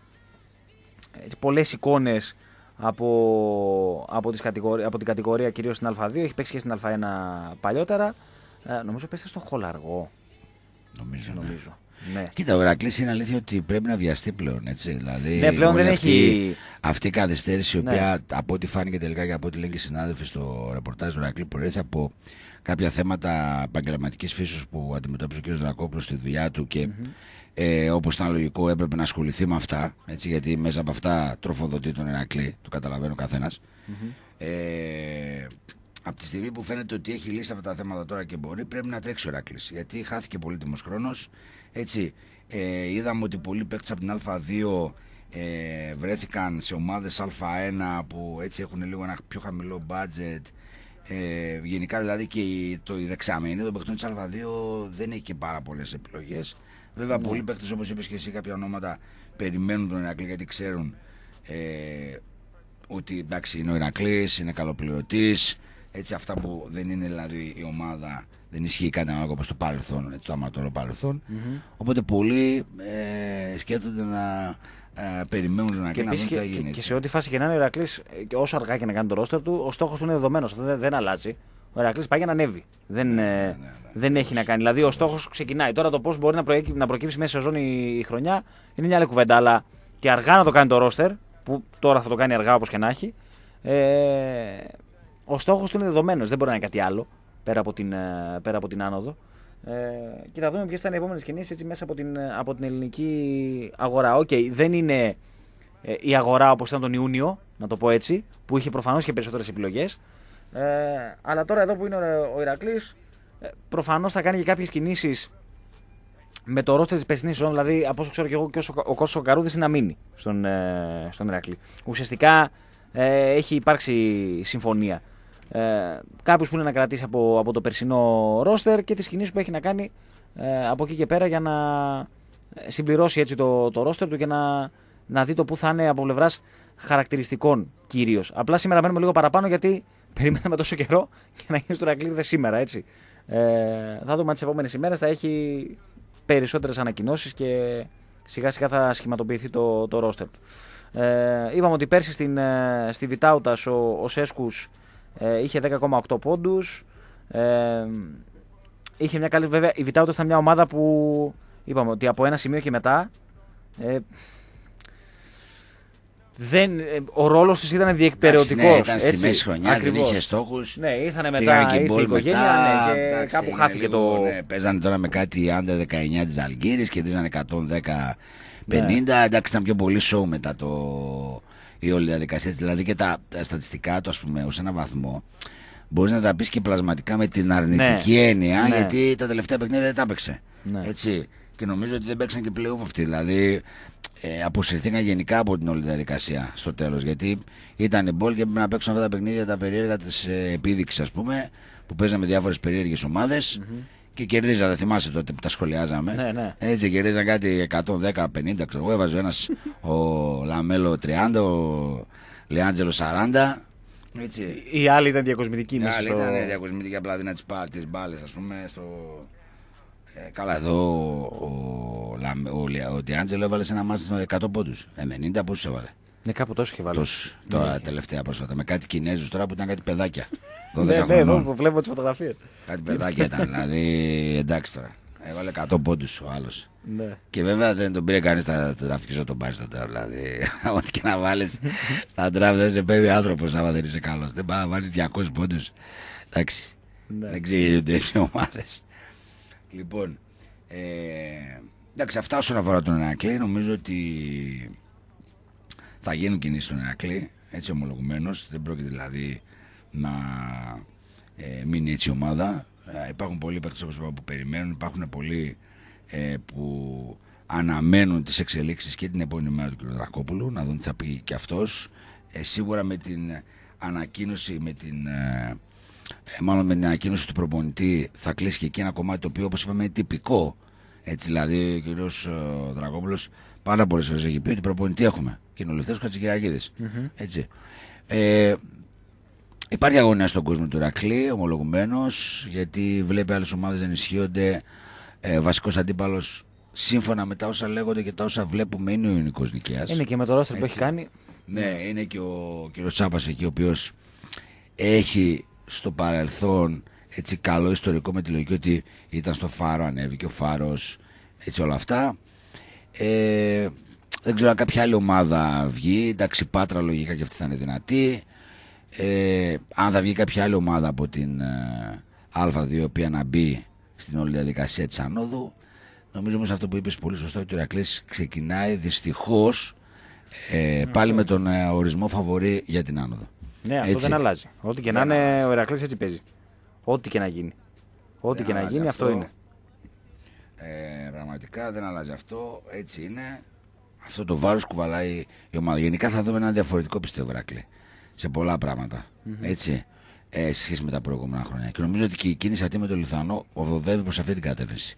πολλές εικόνες από, από, από την κατηγορία κυρίως στην Α2, έχει παίξει και στην Α1 παλιότερα. Ε, νομίζω πέστε στο χολαργό. Νομίζω. Ναι. νομίζω. Ναι. ναι. Κοίτα, ο Ερακλή είναι αλήθεια ότι πρέπει να βιαστεί πλέον. Έτσι. Δηλαδή, ναι, πλέον δεν αυτή, έχει. Αυτή η καθυστέρηση, η ναι. οποία από ό,τι φάνηκε τελικά και από ό,τι λένε και οι συνάδελφοι στο ρεπορτάζ του Ερακλή, προέρχεται από κάποια θέματα επαγγελματικής φύση που αντιμετώπισε ο κ. Δρακόπουλος στη δουλειά του και mm-hmm. ε, όπως ήταν λογικό έπρεπε να ασχοληθεί με αυτά. Έτσι, γιατί μέσα από αυτά τροφοδοτεί τον Ερακλή, το καταλαβαίνει ο καθένας. Mm-hmm. Ε, από τη στιγμή που φαίνεται ότι έχει λύσει αυτά τα θέματα τώρα και μπορεί, πρέπει να τρέξει ο Ράκλης Γιατί χάθηκε πολύτιμος χρόνος. Έτσι, ε, είδαμε ότι πολλοί παίκτες από την Α2 ε, βρέθηκαν σε ομάδες Α1 που έτσι έχουν λίγο ένα πιο χαμηλό budget. Ε, γενικά δηλαδή και η, το, η δεξαμενή των παίκτων τη Α2 δεν έχει και πάρα πολλές επιλογές. Βέβαια, ναι. πολλοί παίκτες όπως είπες και εσύ, κάποια ονόματα περιμένουν τον Ηρακλή γιατί ξέρουν ε, ότι εντάξει είναι ο Ηρακλή, είναι καλοπληρωτής, έτσι, αυτά που δεν είναι δηλαδή η ομάδα, δεν ισχύει κανένα ανάλογο όπως το παρελθόν, ε, το αματώρο παρελθόν. Οπότε πολλοί ε, σκέφτονται να ε, περιμένουν να κάνουν και, και, και σε ό,τι φάση και να είναι ο Ερακλής, ε, όσο αργά και να κάνει το ρόστερ του, ο στόχος του είναι δεδομένος. Αυτό δεν, αλλάζει. Ο Ερακλής πάει για να ανέβει. Δεν, ναι, ναι, ναι, δεν έχει να κάνει. Δηλαδή ο στόχος ξεκινάει. Τώρα το πώς μπορεί να, να προκύψει μέσα σε ζώνη η χρονιά είναι μια άλλη κουβέντα. Αλλά και αργά να το κάνει το ρόστερ, που τώρα θα το κάνει αργά όπως και να έχει. Ε, ο στόχος του είναι δεδομένος, δεν μπορεί να είναι κάτι άλλο πέρα από την, ε, πέρα από την άνοδο. Ε, και θα δούμε ποιες θα είναι οι επόμενες κινήσεις μέσα από την, ε, από την ελληνική αγορά. Οκ, okay, δεν είναι ε, η αγορά όπως ήταν τον Ιούνιο, να το πω έτσι, που είχε προφανώς και περισσότερες επιλογές. Ε, αλλά τώρα εδώ που είναι ο, Ηρακλή, προφανώς θα κάνει και κάποιες κινήσεις με το ρόστερ της περσινής Δηλαδή, από όσο ξέρω και εγώ, και όσο, ο Κώσος Καρούδης είναι να μείνει στον, στον Ηρακλή. Ουσιαστικά ε, έχει υπάρξει συμφωνία ε, κάποιου που είναι να κρατήσει από, από το περσινό ρόστερ και τις κινήσεις που έχει να κάνει ε, από εκεί και πέρα για να ε, συμπληρώσει έτσι το, το ρόστερ του και να, να δει το που θα είναι από πλευράς χαρακτηριστικών κυρίως. Απλά σήμερα μένουμε λίγο παραπάνω γιατί [laughs] περιμέναμε τόσο καιρό και να γίνει τώρα σήμερα, έτσι. Ε, θα δούμε τις επόμενες ημέρες θα έχει περισσότερες ανακοινώσεις και σιγά σιγά θα σχηματοποιηθεί το, το ρόστερ του. Ε, είπαμε ότι πέρσι στην, ε, στη Βιτάουτας ο, ο ε, είχε 10,8 πόντους. Ε, είχε μια καλή. Βέβαια, η Βιτάουτος ήταν μια ομάδα που είπαμε ότι από ένα σημείο και μετά. Ε, δεν, ε, ο ρόλος της ήταν διεκπαιρεωτικός. Ναι, ήταν στη μέση χρονιά, δεν είχε στόχους. Ναι, ήρθαν μετά η οικογένεια μετά, ναι, και κάπου χάθηκε το. Ναι, τώρα με κάτι άντε 19 της Αλγύρης και δινανε 110 110-50. Εντάξει, ήταν πιο πολύ show μετά το η όλη διαδικασία. Δηλαδή και τα, στατιστικά του, ας πούμε, ως ένα βαθμό μπορείς να τα πεις και πλασματικά με την αρνητική ναι. έννοια, ναι. γιατί τα τελευταία παιχνίδια δεν τα έπαιξε. Ναι. Έτσι. Και νομίζω ότι δεν παίξαν και πλέον αυτοί. Δηλαδή ε, αποσυρθήκαν γενικά από την όλη διαδικασία στο τέλος. Γιατί ήταν η μπολ και έπρεπε να παίξουν αυτά τα παιχνίδια τα περίεργα της ε, επίδειξης, ας πούμε, που παίζαμε διάφορες περίεργες ομάδες. Και δεν θυμάσαι τότε που τα σχολιάζαμε. Ναι, ναι. Έτσι κερδίζαν κάτι 110-50, ξέρω εγώ. Έβαζε ένας ο Λαμέλο 30, ο Λεάντζελο 40. Έτσι. Οι άλλοι ήταν διακοσμητική μέσα. Οι άλλοι στο... ήταν ναι, διακοσμητική απλά δίνα τι πάρει μπάλες, ας πούμε. Στο... Ε, καλά, εδώ ο, ο, ο, ο, ο έβαλε σε ένα μάτι 100 πόντους. 90 ε, πόντους έβαλε. Ναι, κάπου τόσο είχε βάλει. τόσο ναι, τώρα ναι. τελευταία πρόσφατα. Με κάτι Κινέζους τώρα που ήταν κάτι παιδάκια. [laughs] ναι, ναι, εδώ που βλέπω τις φωτογραφίες. Κάτι παιδάκια ήταν. Δηλαδή εντάξει τώρα. Έβαλε 100 πόντους ο άλλος. Ναι. Και βέβαια δεν τον πήρε κανείς στα τραφική τον πάρεις στα Δηλαδή, ό,τι [laughs] και να βάλεις στα τραφική δεν σε παίρνει άνθρωπος άμα δεν είσαι καλός. Δεν πάει να βάλεις 200 πόντους. Εντάξει. Ναι. Δεν ξέρει έτσι ομάδες. Λοιπόν. Ε, εντάξει, αυτά όσον αφορά τον Ανακλή, νομίζω ότι θα γίνουν κινήσεις στον Ερακλή, έτσι ομολογουμένως, Δεν πρόκειται δηλαδή να ε, μείνει έτσι η ομάδα. Ε, υπάρχουν πολλοί παίκτες όπως είπα που περιμένουν, υπάρχουν πολλοί ε, που αναμένουν τις εξελίξεις και την επόμενη μέρα του κ. Δρακόπουλου, να δουν τι θα πει και αυτός. Ε, σίγουρα με την ανακοίνωση, με την, ε, ε, μάλλον με την ανακοίνωση του προπονητή θα κλείσει και εκεί ένα κομμάτι το οποίο όπως είπαμε είναι τυπικό. Έτσι δηλαδή ο κ. Δρακόπουλος πάρα πολλές φορές έχει πει ότι προπονητή έχουμε και είναι ο λευθέρος Χατζηκυριακίδη. Mm-hmm. Έτσι. Ε, υπάρχει αγωνία στον κόσμο του Ρακλή, ομολογουμένως, γιατί βλέπει άλλες ομάδες να ενισχύονται. Ε, Βασικός αντίπαλος σύμφωνα με τα όσα λέγονται και τα όσα βλέπουμε είναι ο Ιωνικός Νικαία. Είναι και με το ρόστερ που έχει κάνει. Ναι, είναι και ο κ. Τσάπας εκεί, ο οποίος έχει στο παρελθόν έτσι καλό ιστορικό με τη λογική ότι ήταν στο Φάρο, ανέβηκε ο Φάρος, έτσι όλα αυτά. Ε, δεν ξέρω αν κάποια άλλη ομάδα βγει. Εντάξει, Πάτρα λογικά και αυτή θα είναι δυνατή. Ε, αν θα βγει κάποια άλλη ομάδα από την ε, Α2 η οποία να μπει στην όλη διαδικασία της ανόδου. Νομίζω όμως αυτό που είπες πολύ σωστό ότι ο Ηρακλής ξεκινάει δυστυχώς ε, ναι, πάλι με τον ε, ορισμό φαβορή για την άνοδο. Ναι, αυτό δεν αλλάζει. Ό,τι και να είναι, ο Ηρακλής έτσι παίζει. Ό,τι και να γίνει. Ό,τι και να γίνει, αυτό, είναι. Ε, πραγματικά δεν αλλάζει αυτό. Έτσι είναι αυτό το βάρος κουβαλάει η ομάδα. Γενικά θα δούμε ένα διαφορετικό πιστεύω, Ρακλή, σε πολλά πράγματα. Mm-hmm. Έτσι. Ε, σε σχέση με τα προηγούμενα χρόνια. Και νομίζω ότι και η κίνηση αυτή με τον Λιθανό οδοδεύει προς αυτή την κατεύθυνση.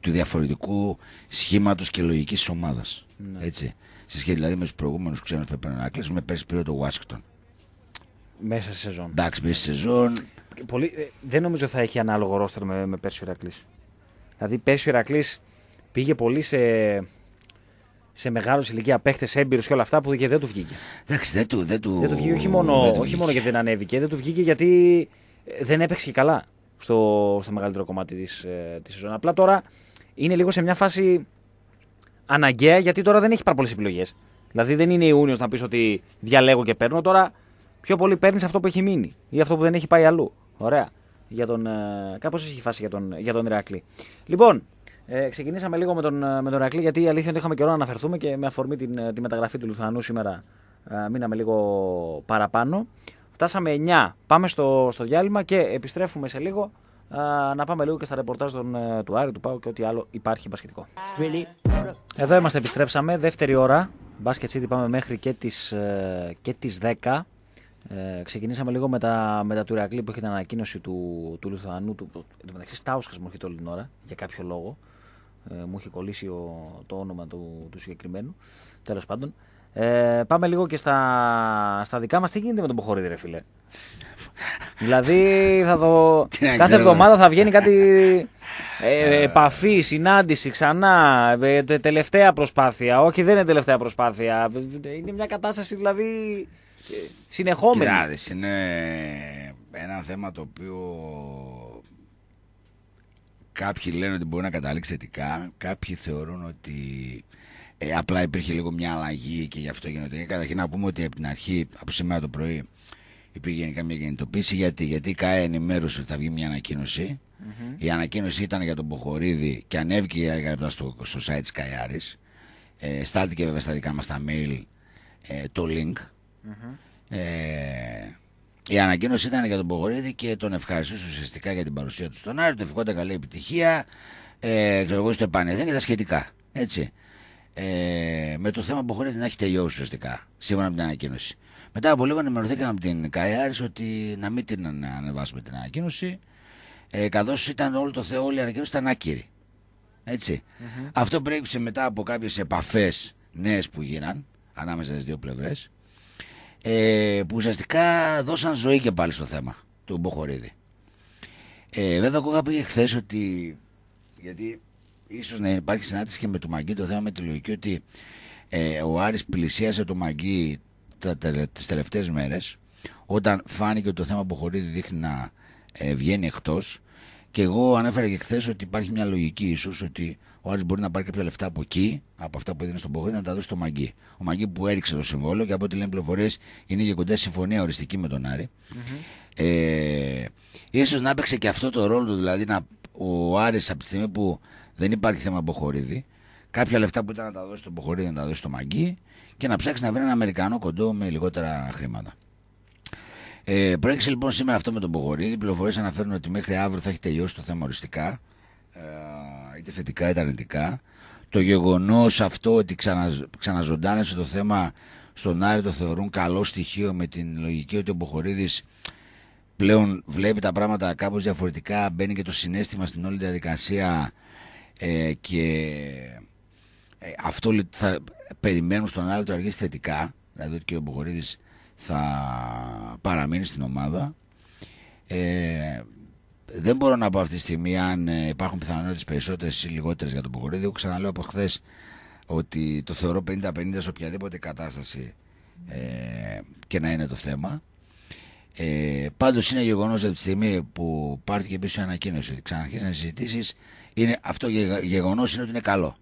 Του διαφορετικού σχήματος και λογικής της ομάδας. Ναι. Έτσι. Σε σχέση δηλαδή με τους προηγούμενους ξένους που έπαιρναν να κλείσουμε, πέρσι πήρε το Ουάσιγκτον. Μέσα σε σεζόν. Εντάξει, μέσα σε σεζόν. Πολύ, ε, δεν νομίζω θα έχει ανάλογο ρόστερ με, με πέρσι ο Ηρακλή. Δηλαδή πέρσι ο Ηρακλή πήγε πολύ σε, σε μεγάλο ηλικία παίχτες, έμπειρους και όλα αυτά που και δεν του βγήκε. Εντάξει, δεν του, δεν του... Δεν του βγήκε όχι μόνο, δεν όχι μόνο γιατί δεν ανέβηκε, δεν του βγήκε γιατί ε, δεν έπαιξε και καλά στο, στο μεγαλύτερο κομμάτι της ε, της σεζόν. Απλά τώρα είναι λίγο σε μια φάση αναγκαία γιατί τώρα δεν έχει πάρα πολλές επιλογές. Δηλαδή δεν είναι Ιούνιος να πεις ότι διαλέγω και παίρνω. Τώρα πιο πολύ παίρνεις αυτό που έχει μείνει ή αυτό που δεν έχει πάει αλλού. Ωραία. Για ε, έχει φάση για τον, για τον Ηράκλη. Λοιπόν, ε, ξεκινήσαμε λίγο με τον, ε, με τον γιατί η αλήθεια είναι ότι είχαμε καιρό να αναφερθούμε και με αφορμή την, ε, τη μεταγραφή του Λουθανού σήμερα ε, μείναμε λίγο παραπάνω. Φτάσαμε 9. Πάμε στο, στο διάλειμμα και επιστρέφουμε σε λίγο ε, να πάμε λίγο και στα ρεπορτάζ των, του Άρη, του Πάου και ό,τι άλλο υπάρχει μπασκετικό. Εδώ είμαστε, επιστρέψαμε. Δεύτερη ώρα. Μπάσκετ City πάμε μέχρι και τις, και τις ε, ξεκινήσαμε λίγο με τα, με τα του Ρακλή που είχε την ανακοίνωση του, του Λουθανού. Του, του, μεταξύ Στάουσκα μου έρχεται όλη την ώρα για κάποιο λόγο. Ε, μου είχε κολλήσει το όνομα του, του συγκεκριμένου. Τέλος πάντων. Ε, πάμε λίγο και στα, στα δικά μας. Τι γίνεται με τον Ποχωρίδη, ρε φίλε. δηλαδή θα το. [laughs] κάθε εβδομάδα θα βγαίνει κάτι. Ε, ε. επαφή, συνάντηση, ξανά. Ε, τελευταία προσπάθεια. Όχι, δεν είναι τελευταία προσπάθεια. Ε, είναι μια κατάσταση δηλαδή συνεχόμενη. Κοιτάξτε, είναι ένα θέμα το οποίο κάποιοι λένε ότι μπορεί να καταλήξει θετικά, κάποιοι θεωρούν ότι ε, απλά υπήρχε λίγο μια αλλαγή και γι' αυτό Και Καταρχήν να πούμε ότι από την αρχή, από σήμερα το πρωί, υπήρχε γενικά μια γεννητοποίηση. Γιατί, γιατί η ΚΑΕ ενημέρωσε ότι θα βγει μια ανακοινωση Η ανακοίνωση ήταν για τον Ποχορίδη και ανέβηκε στο, στο site της ΚΑΕΑΡΙΣ. Ε, βέβαια στα δικά μας τα mail ε, το link ε, η ανακοίνωση ήταν για τον Πογορίδη και τον ευχαριστούσε ουσιαστικά για την παρουσία του στον Άρη. Του ευχόταν καλή επιτυχία. Ε, ξέρω εγώ στο και τα σχετικά. Έτσι. Ε, με το θέμα Πογορίδη να έχει τελειώσει ουσιαστικά, σύμφωνα με την ανακοίνωση. Μετά από λίγο ενημερωθήκαμε από την Καϊάρη ότι να μην την ανεβάσουμε την ανακοίνωση. Ε, Καθώς ήταν όλο το Θεό, όλη η ανακοίνωση ήταν άκυρη. Αυτό προέκυψε μετά από κάποιες επαφές νέες που γίναν ανάμεσα στις δύο πλευρές ε, που ουσιαστικά δώσαν ζωή και πάλι στο θέμα του Μποχορίδη. Ε, βέβαια, ακούγα πήγε χθε ότι. Γιατί ίσως να υπάρχει συνάντηση και με το Μαγκή το θέμα με τη λογική ότι ε, ο Άρης πλησίασε το Μαγκή τις τελευταίες μέρες, μέρες όταν φάνηκε ότι το θέμα που δείχνει να ε, βγαίνει εκτός και εγώ ανέφερα και χθε ότι υπάρχει μια λογική ίσως ότι ο Άρης μπορεί να πάρει κάποια λεφτά από εκεί, από αυτά που έδινε στον Πογόνι, να τα δώσει στο Μαγκή. Ο Μαγκή που έριξε το συμβόλαιο και από ό,τι λένε πληροφορίες είναι και κοντά συμφωνία οριστική με τον Άρη. Mm-hmm. Ε, ίσως να έπαιξε και αυτό το ρόλο του, δηλαδή να, ο Άρης από τη στιγμή που δεν υπάρχει θέμα Ποχορίδη, κάποια λεφτά που ήταν να τα δώσει στον Ποχορίδη να τα δώσει στο Μαγκή και να ψάξει να βρει ένα Αμερικανό κοντό με λιγότερα χρήματα. Ε, προέκυψε λοιπόν σήμερα αυτό με τον Ποχωρίδη. Οι πληροφορίες αναφέρουν ότι μέχρι αύριο θα έχει τελειώσει το θέμα οριστικά. Ε, είτε θετικά είτε αρνητικά. Το γεγονός αυτό ότι ξανα, στο το θέμα στον Άρη το θεωρούν καλό στοιχείο με την λογική ότι ο Μποχωρίδη πλέον βλέπει τα πράγματα κάπως διαφορετικά, μπαίνει και το συνέστημα στην όλη διαδικασία ε, και ε, αυτό θα περιμένουν στον Άρη το αργήσει θετικά, δηλαδή ότι και ο Μποχωρίδη θα παραμείνει στην ομάδα. Ε, δεν μπορώ να πω αυτή τη στιγμή αν ε, υπάρχουν πιθανότητες περισσότερες ή λιγότερες για τον Εγώ Ξαναλέω από χθες ότι το θεωρώ 50-50 σε οποιαδήποτε κατάσταση ε, και να είναι το θέμα. Ε, Πάντως είναι γεγονός από τη στιγμή που πάρθηκε πίσω η ανακοίνωση ότι ξαναρχίζει να συζητήσει, αυτό γεγονός είναι ότι είναι καλό.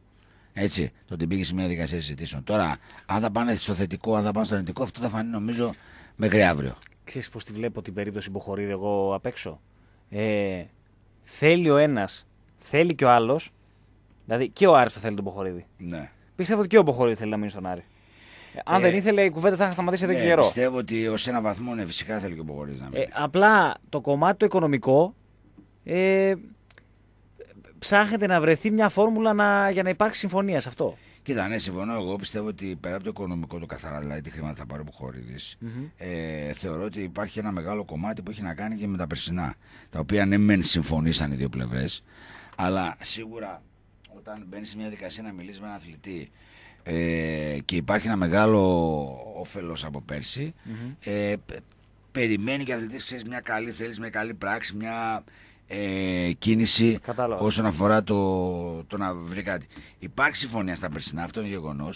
Έτσι, το ότι πήγε σε μια δικασία συζητήσεων. Τώρα, αν θα πάνε στο θετικό, αν θα πάνε στο αρνητικό, αυτό θα φανεί νομίζω μέχρι αύριο. Ξέρεις πώς τη βλέπω την περίπτωση Μποχορίδη εγώ απ' έξω ε, θέλει ο ένας, θέλει και ο άλλος. Δηλαδή και ο Άρης το θέλει τον Ποχορίδη. Ναι. Πιστεύω ότι και ο Ποχορίδη θέλει να μείνει στον Άρη. Αν ε, δεν ήθελε, η κουβέντα θα είχαν σταματήσει εδώ και ναι, καιρό. Πιστεύω ότι ως ένα βαθμό ναι, φυσικά θέλει και ο Ποχορίδη να μείνει. Ε, απλά το κομμάτι το οικονομικό. Ε, ψάχνεται να βρεθεί μια φόρμουλα να, για να υπάρξει συμφωνία σε αυτό. Κοίτα, ναι, συμφωνώ. Εγώ πιστεύω ότι πέρα από το οικονομικό το καθαρά, δηλαδή τι χρήματα θα πάρει που χορηγει mm ε, θεωρώ ότι υπάρχει ένα μεγάλο κομμάτι που έχει να κάνει και με τα περσινά. Τα οποία ναι, μεν συμφωνήσαν οι δύο πλευρές, αλλά σίγουρα όταν μπαίνει σε μια δικασία να μιλήσει με έναν αθλητή ε, και υπάρχει ένα μεγάλο όφελος από περσι ε, περιμένει και ο αθλητής, ξέρεις μια καλή θέληση, μια καλή πράξη, μια ε, κίνηση όσον αφορά το, το να βρει κάτι. Υπάρχει συμφωνία στα περσινά, αυτό είναι γεγονός.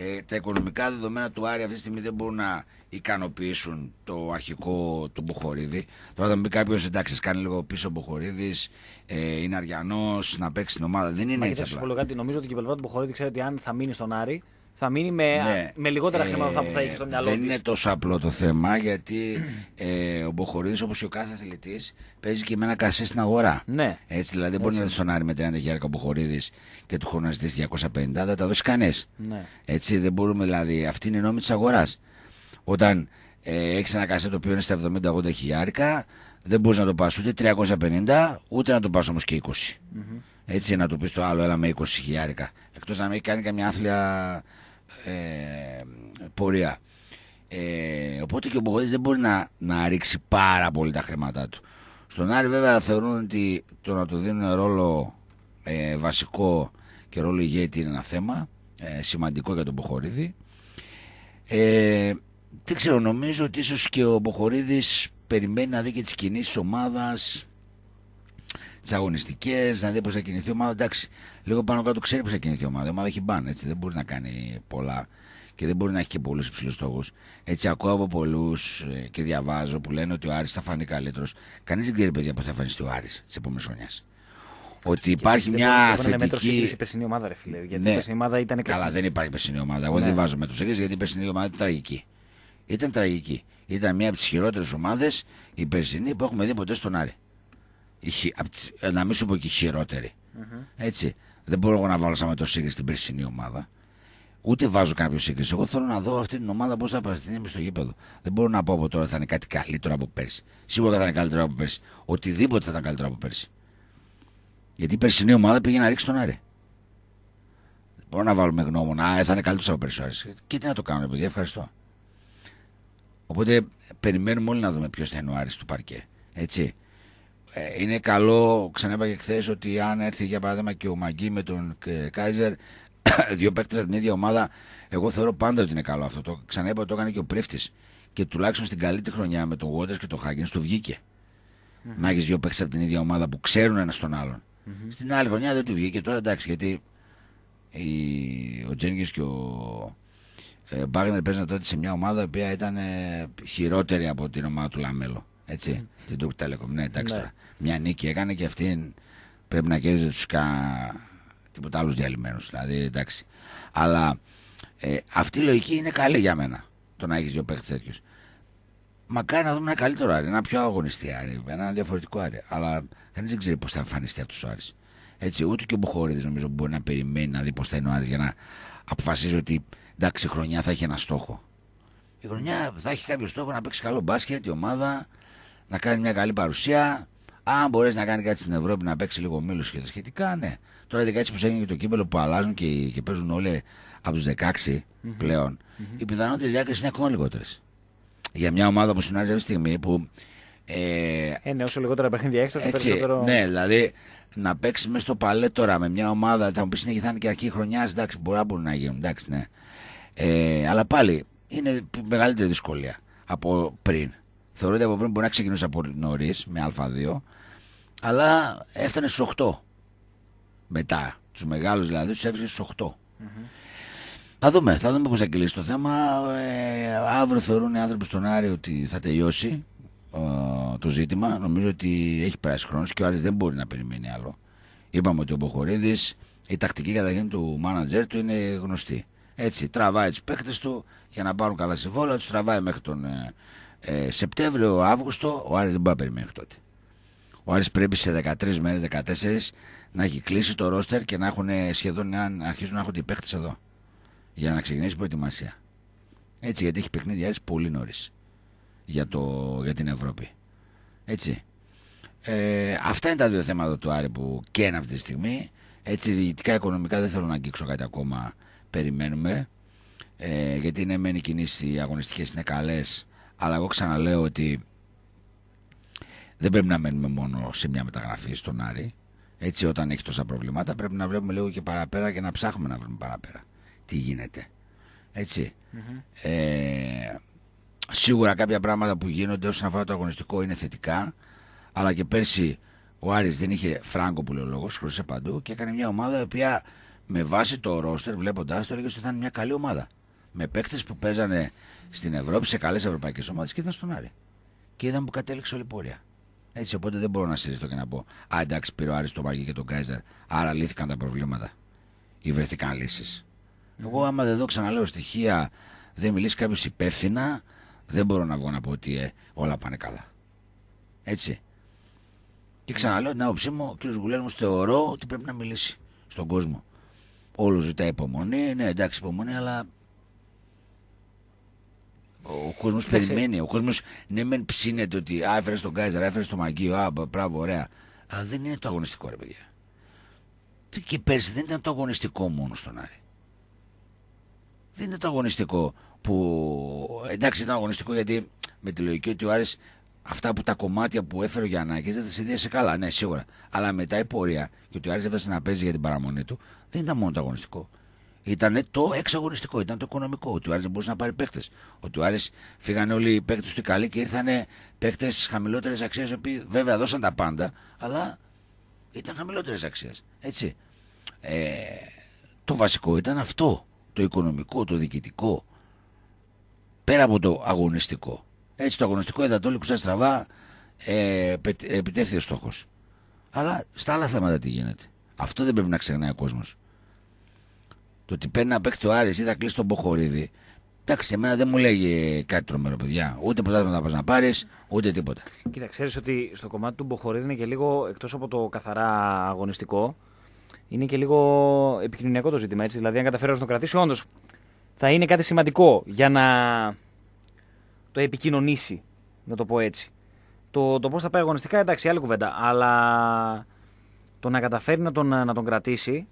Ε, τα οικονομικά δεδομένα του Άρη αυτή τη στιγμή δεν μπορούν να ικανοποιήσουν το αρχικό του Μποχορίδη. Τώρα θα μου πει κάποιος εντάξει, κάνει λίγο πίσω ο Μποχορίδης, ε, είναι αριανός, να παίξει την ομάδα. Δεν είναι Μα, έτσι. Απλά. Νομίζω ότι και η πλευρά του Μποχορίδη ξέρει ότι αν θα μείνει στον Άρη, θα μείνει με, ναι. με λιγότερα ε, χρήματα που θα έχεις στο μυαλό Δεν είναι τόσο απλό το θέμα γιατί ε, ο Μποχορίδης, όπως και ο κάθε αθλητής, παίζει και με ένα κασέ στην αγορά. Ναι. Έτσι, δηλαδή δεν μπορεί να τον Άρη με 30 χιλιάρικα ο και του χρόνου να ζητήσει 250, δεν τα δώσεις κανεί. Ναι. Έτσι, δεν μπορούμε δηλαδή. Αυτή είναι η νόμη της αγοράς. Όταν ε, έχεις ένα κασέ το οποίο είναι στα 70-80 χιλιάρικα, δεν μπορείς να το πας ούτε 350, ούτε να το πας όμως και 20. Mm -hmm. Έτσι να του πεις το άλλο, έλα με 20 χιλιάρικα. Εκτός να μην έχει κάνει καμιά άθλια ε, πορεία. Ε, οπότε και ο Μποχορίδης δεν μπορεί να, να ρίξει πάρα πολύ τα χρήματά του. Στον Άρη, βέβαια, θεωρούν ότι το να του δίνουν ρόλο ε, βασικό και ρόλο ηγέτη είναι ένα θέμα ε, σημαντικό για τον Μποχορίδη Ε, δεν ξέρω, νομίζω ότι ίσως και ο Μποχορίδης περιμένει να δει και τις κινήσεις ομάδας τις αγωνιστικές, να δει πως θα κινηθεί ομάδα. Εντάξει, λίγο πάνω κάτω ξέρει πώς θα κινηθεί η ομάδα. Η ομάδα έχει μπαν, έτσι. Δεν μπορεί να κάνει πολλά και δεν μπορεί να έχει και πολλούς υψηλούς στόχους. Έτσι, ακούω από πολλούς ε, και διαβάζω που λένε ότι ο Άρης θα φανεί καλύτερος. Κανείς δεν ξέρει, παιδιά, πώς θα εμφανιστεί ο Άρης της επόμενης χρονιάς. Ότι υπάρχει μια μια δεν υπάρχει μέτρο η περσινή ομάδα, ρε φίλε. Γιατί ναι. η περσινή ομάδα ήταν Καλά, δεν υπάρχει περσινή ομάδα. Εγώ ναι. δεν βάζω μέτρο σύγκριση γιατί η περσινή ομάδα ήταν τραγική. Ήταν τραγική. Ήταν μια από τις χειρότερες ομάδες η περσινή που έχουμε δει ποτέ στον Άρη. Να μην σου πω και χειροτερη mm-hmm. Έτσι. Δεν μπορώ εγώ να βάλω σαν με το Σίγκρι στην περσινή ομάδα. Ούτε βάζω κάποιο σύγκριση. Εγώ θέλω να δω αυτή την ομάδα πώς θα παρατηρήσει στο γήπεδο. Δεν μπορώ να πω από τώρα θα είναι κάτι καλύτερο από πέρσι. Σίγουρα θα είναι καλύτερο από πέρσι. Οτιδήποτε θα ήταν καλύτερο από πέρσι. Γιατί η περσινή ομάδα πήγε να ρίξει τον Άρη. Δεν μπορώ να βάλουμε γνώμονα. Α, θα είναι καλύτερος από πέρσι. Και τι να το κάνω, παιδί, ευχαριστώ. Οπότε περιμένουμε όλοι να δούμε ποιος θα είναι ο Άρης του παρκέ. Έτσι. Ε, είναι καλό, ξανά είπα και χθες, ότι αν έρθει για παράδειγμα και ο Μαγκή με τον Κάιζερ, [coughs] δύο παίκτες από την ίδια ομάδα, εγώ θεωρώ πάντα ότι είναι καλό αυτό. Το, ξανά είπα, το έκανε και ο Πρίφτη. Και τουλάχιστον στην καλύτερη χρονιά με τον Βότερ και τον Χάγκεν του βγήκε. Να έχεις δύο παίκτες από την ίδια ομάδα που ξέρουν ένας τον αλλον Στην άλλη χρονιά δεν του βγήκε τώρα εντάξει, γιατί η, ο Τζένγκε και ο ε, Μπάγνερ τότε σε μια ομάδα η ήταν ε, χειρότερη από την ομάδα του Λαμέλο. Έτσι, mm. την Τούρκη Telecom. Ναι, εντάξει ναι. τώρα. Μια νίκη έκανε και αυτή πρέπει να κέρδιζε τους κα... τίποτα άλλους διαλυμένους. Δηλαδή, εντάξει. Αλλά ε, αυτή η λογική είναι καλή για μένα. Το να έχεις δύο παίχτε τέτοιους. Μακάρι να δούμε ένα καλύτερο άρι, ένα πιο αγωνιστή άρι, ένα διαφορετικό άρι. Αλλά κανείς δεν ξέρει πώς θα εμφανιστεί αυτός ο άρι. Έτσι, ούτε και ο Μποχόρηδη νομίζω μπορεί να περιμένει να δει πώς θα είναι ο άρι για να αποφασίζει ότι εντάξει, η χρονιά θα έχει ένα στόχο. Η χρονιά θα έχει κάποιο στόχο να παίξει καλό μπάσκετ, η ομάδα να κάνει μια καλή παρουσία. Αν μπορέσει να κάνει κάτι στην Ευρώπη, να παίξει λίγο μήλος και τα σχετικά, ναι. Τώρα ειδικά έτσι που έγινε και το κύπελο που αλλάζουν και, και παίζουν όλοι από τους 16 πλεον οι πιθανότητες διάκρισης είναι ακόμα λιγότερες. Για μια ομάδα που συνάντησε αυτή τη στιγμή που. Ε, ε, ναι, όσο λιγότερα παιχνίδια έχεις, τόσο περισσότερο. Ναι, δηλαδή να παίξει μέσα στο παλέ τώρα με μια ομάδα. Θα μου πεις είναι θα είναι και αρχή χρονιάς, εντάξει, μπορεί να μπορούν να γίνουν. Εντάξει, ναι. Ε, αλλά πάλι είναι μεγαλύτερη δυσκολία από πριν θεωρείται από πριν, μπορεί να ξεκινούσε από νωρίς με Α2, αλλά έφτανε στους 8. Μετά, τους μεγάλους δηλαδή, τους έφυγε στους 8. mm Θα δούμε, θα δούμε πώς θα κυλήσει το θέμα. Ε, αύριο θεωρούν οι άνθρωποι στον Άρη ότι θα τελειώσει ε, το ζήτημα. Νομίζω ότι έχει περάσει χρόνος και ο Άρης δεν μπορεί να περιμένει άλλο. Είπαμε ότι ο Μποχορίδης, η τακτική καταρχήν του μάνατζερ του είναι γνωστή. Έτσι, τραβάει τους παίκτες του για να πάρουν καλά συμβόλαια, τους τραβάει μέχρι τον. Ε, ε, Σεπτέμβριο-Αύγουστο ο Άρης δεν μπορεί να τότε. Ο Άρης πρέπει σε 13 μέρες, 14 να έχει κλείσει το ρόστερ και να έχουν σχεδόν να αρχίσουν να έχουν παίχτες εδώ για να ξεκινήσει η προετοιμασία. Έτσι γιατί έχει παιχνίδι Άρης πολύ νωρίς για, για την Ευρώπη. Έτσι. Ε, αυτά είναι τα δύο θέματα του Άρη που καίνε αυτή τη στιγμή. Έτσι, διοικητικά, οικονομικά δεν θέλω να αγγίξω κάτι ακόμα. Περιμένουμε. Ε, γιατί ναι, μεν οι κινήσεις οι αγωνιστικές είναι καλές, αλλά εγώ ξαναλέω ότι δεν πρέπει να μένουμε μόνο σε μια μεταγραφή στον Άρη. Έτσι, όταν έχει τόσα προβλήματα, πρέπει να βλέπουμε λίγο και παραπέρα και να ψάχνουμε να βρούμε παραπέρα τι γίνεται. Έτσι. ε, σίγουρα κάποια πράγματα που γίνονται όσον αφορά το αγωνιστικό είναι θετικά, αλλά και πέρσι ο Άρης δεν είχε φράγκο που λέει παντού και έκανε μια ομάδα η οποία με βάση το ρόστερ, βλέποντάς το, έλεγε ότι θα είναι μια καλή ομάδα με παίκτες που παίζανε στην Ευρώπη σε καλές ευρωπαϊκές ομάδες και ήταν στον Άρη. Και είδαν που κατέληξε όλη η πορεία. Έτσι, οπότε δεν μπορώ να συζητώ και να πω Α, εντάξει, πήρε ο Άρης τον Μαργί και τον Κάιζερ, άρα λύθηκαν τα προβλήματα ή βρεθήκαν λύσεις. Εγώ, άμα δεν δω ξαναλέω στοιχεία, δεν μιλήσει κάποιος υπεύθυνα, δεν μπορώ να βγω να πω ότι ε, όλα πάνε καλά. Έτσι. Και ξαναλέω την άποψή μου, ο κ. Γουλέλμο, θεωρώ ότι πρέπει να μιλήσει στον κόσμο. Όλο ζητάει υπομονή, ναι εντάξει υπομονή, αλλά ο κόσμος περιμένει. Ο κόσμος ναι, μεν ψήνεται ότι α, έφερε τον Κάιζερ, έφερε τον Μαγκίο. α, μπράβο, ωραία. Αλλά δεν είναι το αγωνιστικό, ρε παιδιά. Και πέρσι δεν ήταν το αγωνιστικό μόνος στον Άρη. Δεν ήταν το αγωνιστικό που. Εντάξει, ήταν αγωνιστικό γιατί με τη λογική ότι ο Άρης αυτά που τα κομμάτια που έφερε ο Γιαννάκης δεν τα συνδύασε καλά, ναι, σίγουρα. Αλλά μετά η πορεία και ότι ο Άρης έφτασε να παίζει για την παραμονή του δεν ήταν μόνο το αγωνιστικό ήταν το εξαγωνιστικό, ήταν το οικονομικό. Ότι ο Άρης δεν μπορούσε να πάρει παίκτες. Ότι ο Άρης φύγανε όλοι οι παίκτες του καλοί και ήρθαν παίκτες χαμηλότερες αξίε, οι οποίοι βέβαια δώσαν τα πάντα, αλλά ήταν χαμηλότερες αξίες. Έτσι. Ε, το βασικό ήταν αυτό. Το οικονομικό, το διοικητικό. Πέρα από το αγωνιστικό. Έτσι το αγωνιστικό ήταν το λίγο στραβά ε, ο στόχος. Αλλά στα άλλα θέματα τι γίνεται. Αυτό δεν πρέπει να ξεχνάει ο κόσμος το ότι παίρνει να παίξει το Άρης ή θα κλείσει τον Μποχορίδη. Εντάξει, εμένα δεν μου λέγει κάτι τρομερό, παιδιά. Ούτε ποτέ θα πας να πάρεις, ούτε τίποτα. Κοίτα, ξέρεις ότι στο κομμάτι του Μποχορίδη είναι και λίγο εκτός από το καθαρά αγωνιστικό. Είναι και λίγο επικοινωνιακό το ζήτημα. Έτσι. Δηλαδή, αν καταφέρει να τον κρατήσει, όντως θα είναι κάτι σημαντικό για να το επικοινωνήσει. Να το πω έτσι. Το, το πώς θα πάει αγωνιστικά, εντάξει, άλλη κουβέντα. Αλλά το να καταφέρει να τον, να τον κρατήσει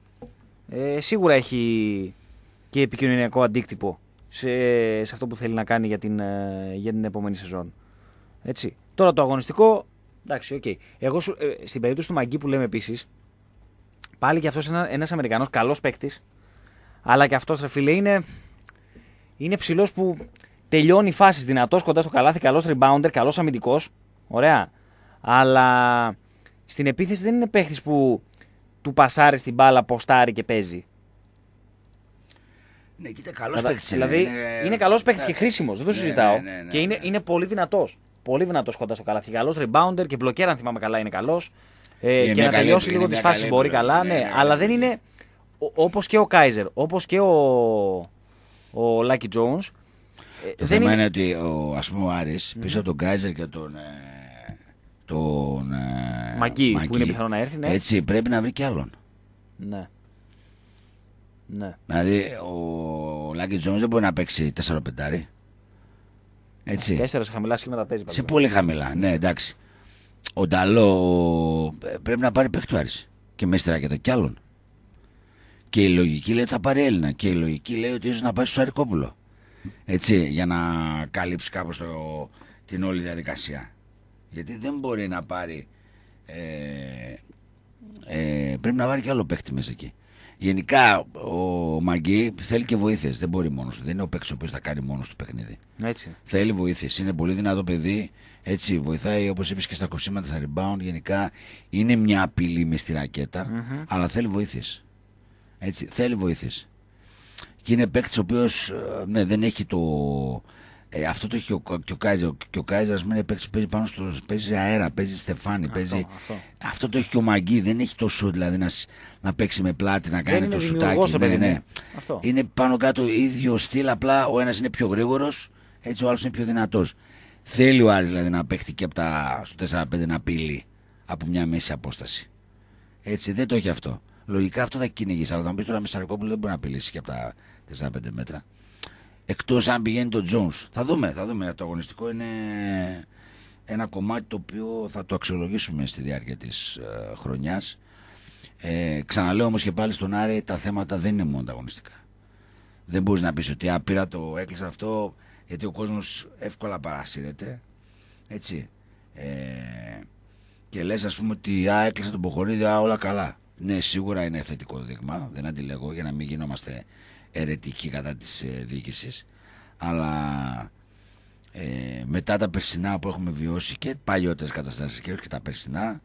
ε, σίγουρα έχει και επικοινωνιακό αντίκτυπο σε, σε αυτό που θέλει να κάνει για την, ε, για την επόμενη σεζόν. Έτσι. Τώρα το αγωνιστικό. Εντάξει, Okay. Εγώ ε, στην περίπτωση του Μαγκή που λέμε επίσης, πάλι και αυτός είναι ένα Αμερικανός καλός παίκτης. Αλλά και αυτός, φίλε, είναι, είναι ψηλός που τελειώνει φάση, δυνατός κοντά στο καλάθι, καλός rebounder, καλός αμυντικός. Ωραία. Αλλά στην επίθεση δεν είναι παίκτης που του πασάρει στην μπάλα, ποστάρει και παίζει. Ναι, κοίτα, καλός παίκτης. Ε, δηλαδή είναι, είναι καλός παίκτης και ναι. χρήσιμος, δεν το ναι, συζητάω. Ναι, και είναι, πολύ δυνατός. Πολύ δυνατός κοντά στο καλάθι. Καλός rebounder και μπλοκέρα, αν θυμάμαι καλά, είναι καλός. Ε, και να τελειώσει λίγο τις φάσεις μπορεί καλά, ναι, αλλά δεν είναι. Όπως και ο Κάιζερ, όπως και ο, ο Jones. Ε, το θέμα είναι... ότι ο, ας πούμε, ο αρης πίσω από τον Κάιζερ και τον τον. Ε, Μαγκή, που είναι πιθανό να έρθει. Ναι. Έτσι, πρέπει να βρει κι άλλον. Ναι. ναι. Δηλαδή, ο Λάγκη Τζόνι δεν μπορεί να παίξει πεντάρι, Έτσι. Τέσσερα χαμηλά σχήματα παίζει. Σε πολύ χαμηλά, ναι, εντάξει. Ο Νταλό ε, πρέπει να πάρει παιχτουάρι. Και μέσα και το κι άλλον. Και η λογική λέει θα πάρει Έλληνα. Και η λογική λέει ότι ίσως να πάει στο Σαρικόπουλο. Έτσι, για να καλύψει κάπως την όλη διαδικασία. Γιατί δεν μπορεί να πάρει. Ε, ε πρέπει να βάλει και άλλο παίχτη μέσα εκεί. Γενικά ο Μαγκή θέλει και βοήθειες. Δεν μπορεί μόνος του. Δεν είναι ο παίκτης ο οποίος θα κάνει μόνος του παιχνίδι. Έτσι. Θέλει βοήθειες. Είναι πολύ δυνατό παιδί. Έτσι βοηθάει όπως είπες και στα κοψίματα, στα rebound. Γενικά είναι μια απειλή μες στη ρακετα αλλά θέλει βοήθειες. Έτσι. Θέλει βοήθειες. Και είναι παίκτης ο οποίος ε, ναι, δεν έχει το, ε, αυτό το έχει και ο Κάιζερ. Και ο παίζει, παίζει πάνω στο. παίζει αέρα, παίζει στεφάνι. Αυτό, παίζει... Αυτό. το έχει και ο Μαγκή. Δεν έχει το σουτ, δηλαδή να, να παίξει με πλάτη, να κάνει το σουτάκι. Ναι, ναι. Είναι πάνω κάτω ίδιο στυλ, απλά ο ένας είναι πιο γρήγορος, έτσι ο άλλος είναι πιο δυνατός. Θέλει ο Άρης δηλαδή να παίχτηκε και από τα 4-5 να πύλει από μια μέση απόσταση. Έτσι δεν το έχει αυτό. Λογικά αυτό θα κυνηγήσει, αλλά θα μου πεις τώρα με Σαρκόπουλο δεν μπορεί να πυλήσει και από τα 4-5 μέτρα. Εκτός αν πηγαίνει το Τζόν. Θα δούμε, θα δούμε. Το αγωνιστικό είναι ένα κομμάτι το οποίο θα το αξιολογήσουμε στη διάρκεια της ε, χρονιάς. Ε, ξαναλέω όμως και πάλι στον Άρη τα θέματα δεν είναι μόνο ανταγωνιστικά. Δεν μπορείς να πεις ότι α, πήρα το έκλεισε αυτό γιατί ο κόσμος εύκολα παρασύρεται. Έτσι. Ε, και λες, ας πούμε, ότι α, έκλεισα τον Ποχορίδη, όλα καλά. Ναι, σίγουρα είναι θετικό δείγμα, δεν αντιλέγω για να μην γινόμαστε ερετική κατά της ε, διοίκησης αλλά ε, μετά τα περσινά που έχουμε βιώσει και παλιότερες καταστάσεις και, και τα περσινά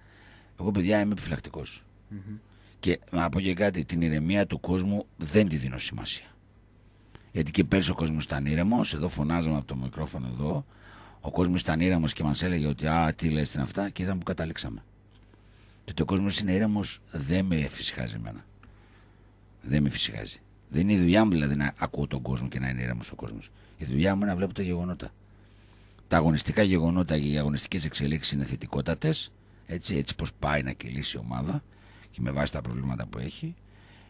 εγώ παιδιά είμαι επιφυλακτικός mm και να πω και κάτι την ηρεμία του κόσμου δεν τη δίνω σημασία γιατί και πέρσι ο κόσμος ήταν ήρεμος εδώ φωνάζαμε από το μικρόφωνο εδώ ο κόσμος ήταν ήρεμος και μας έλεγε ότι α τι λες την αυτά και είδαμε που καταλήξαμε το ότι ο κόσμος είναι ήρεμος δεν με φυσικάζει εμένα δεν με φυσικάζει δεν είναι η δουλειά μου δηλαδή να ακούω τον κόσμο και να είναι ήρεμος ο κόσμος. Η δουλειά μου είναι να βλέπω τα γεγονότα. Τα αγωνιστικά γεγονότα και οι αγωνιστικές εξελίξεις είναι θετικότατες. Έτσι, έτσι πώ πάει να κυλήσει η ομάδα και με βάση τα προβλήματα που έχει.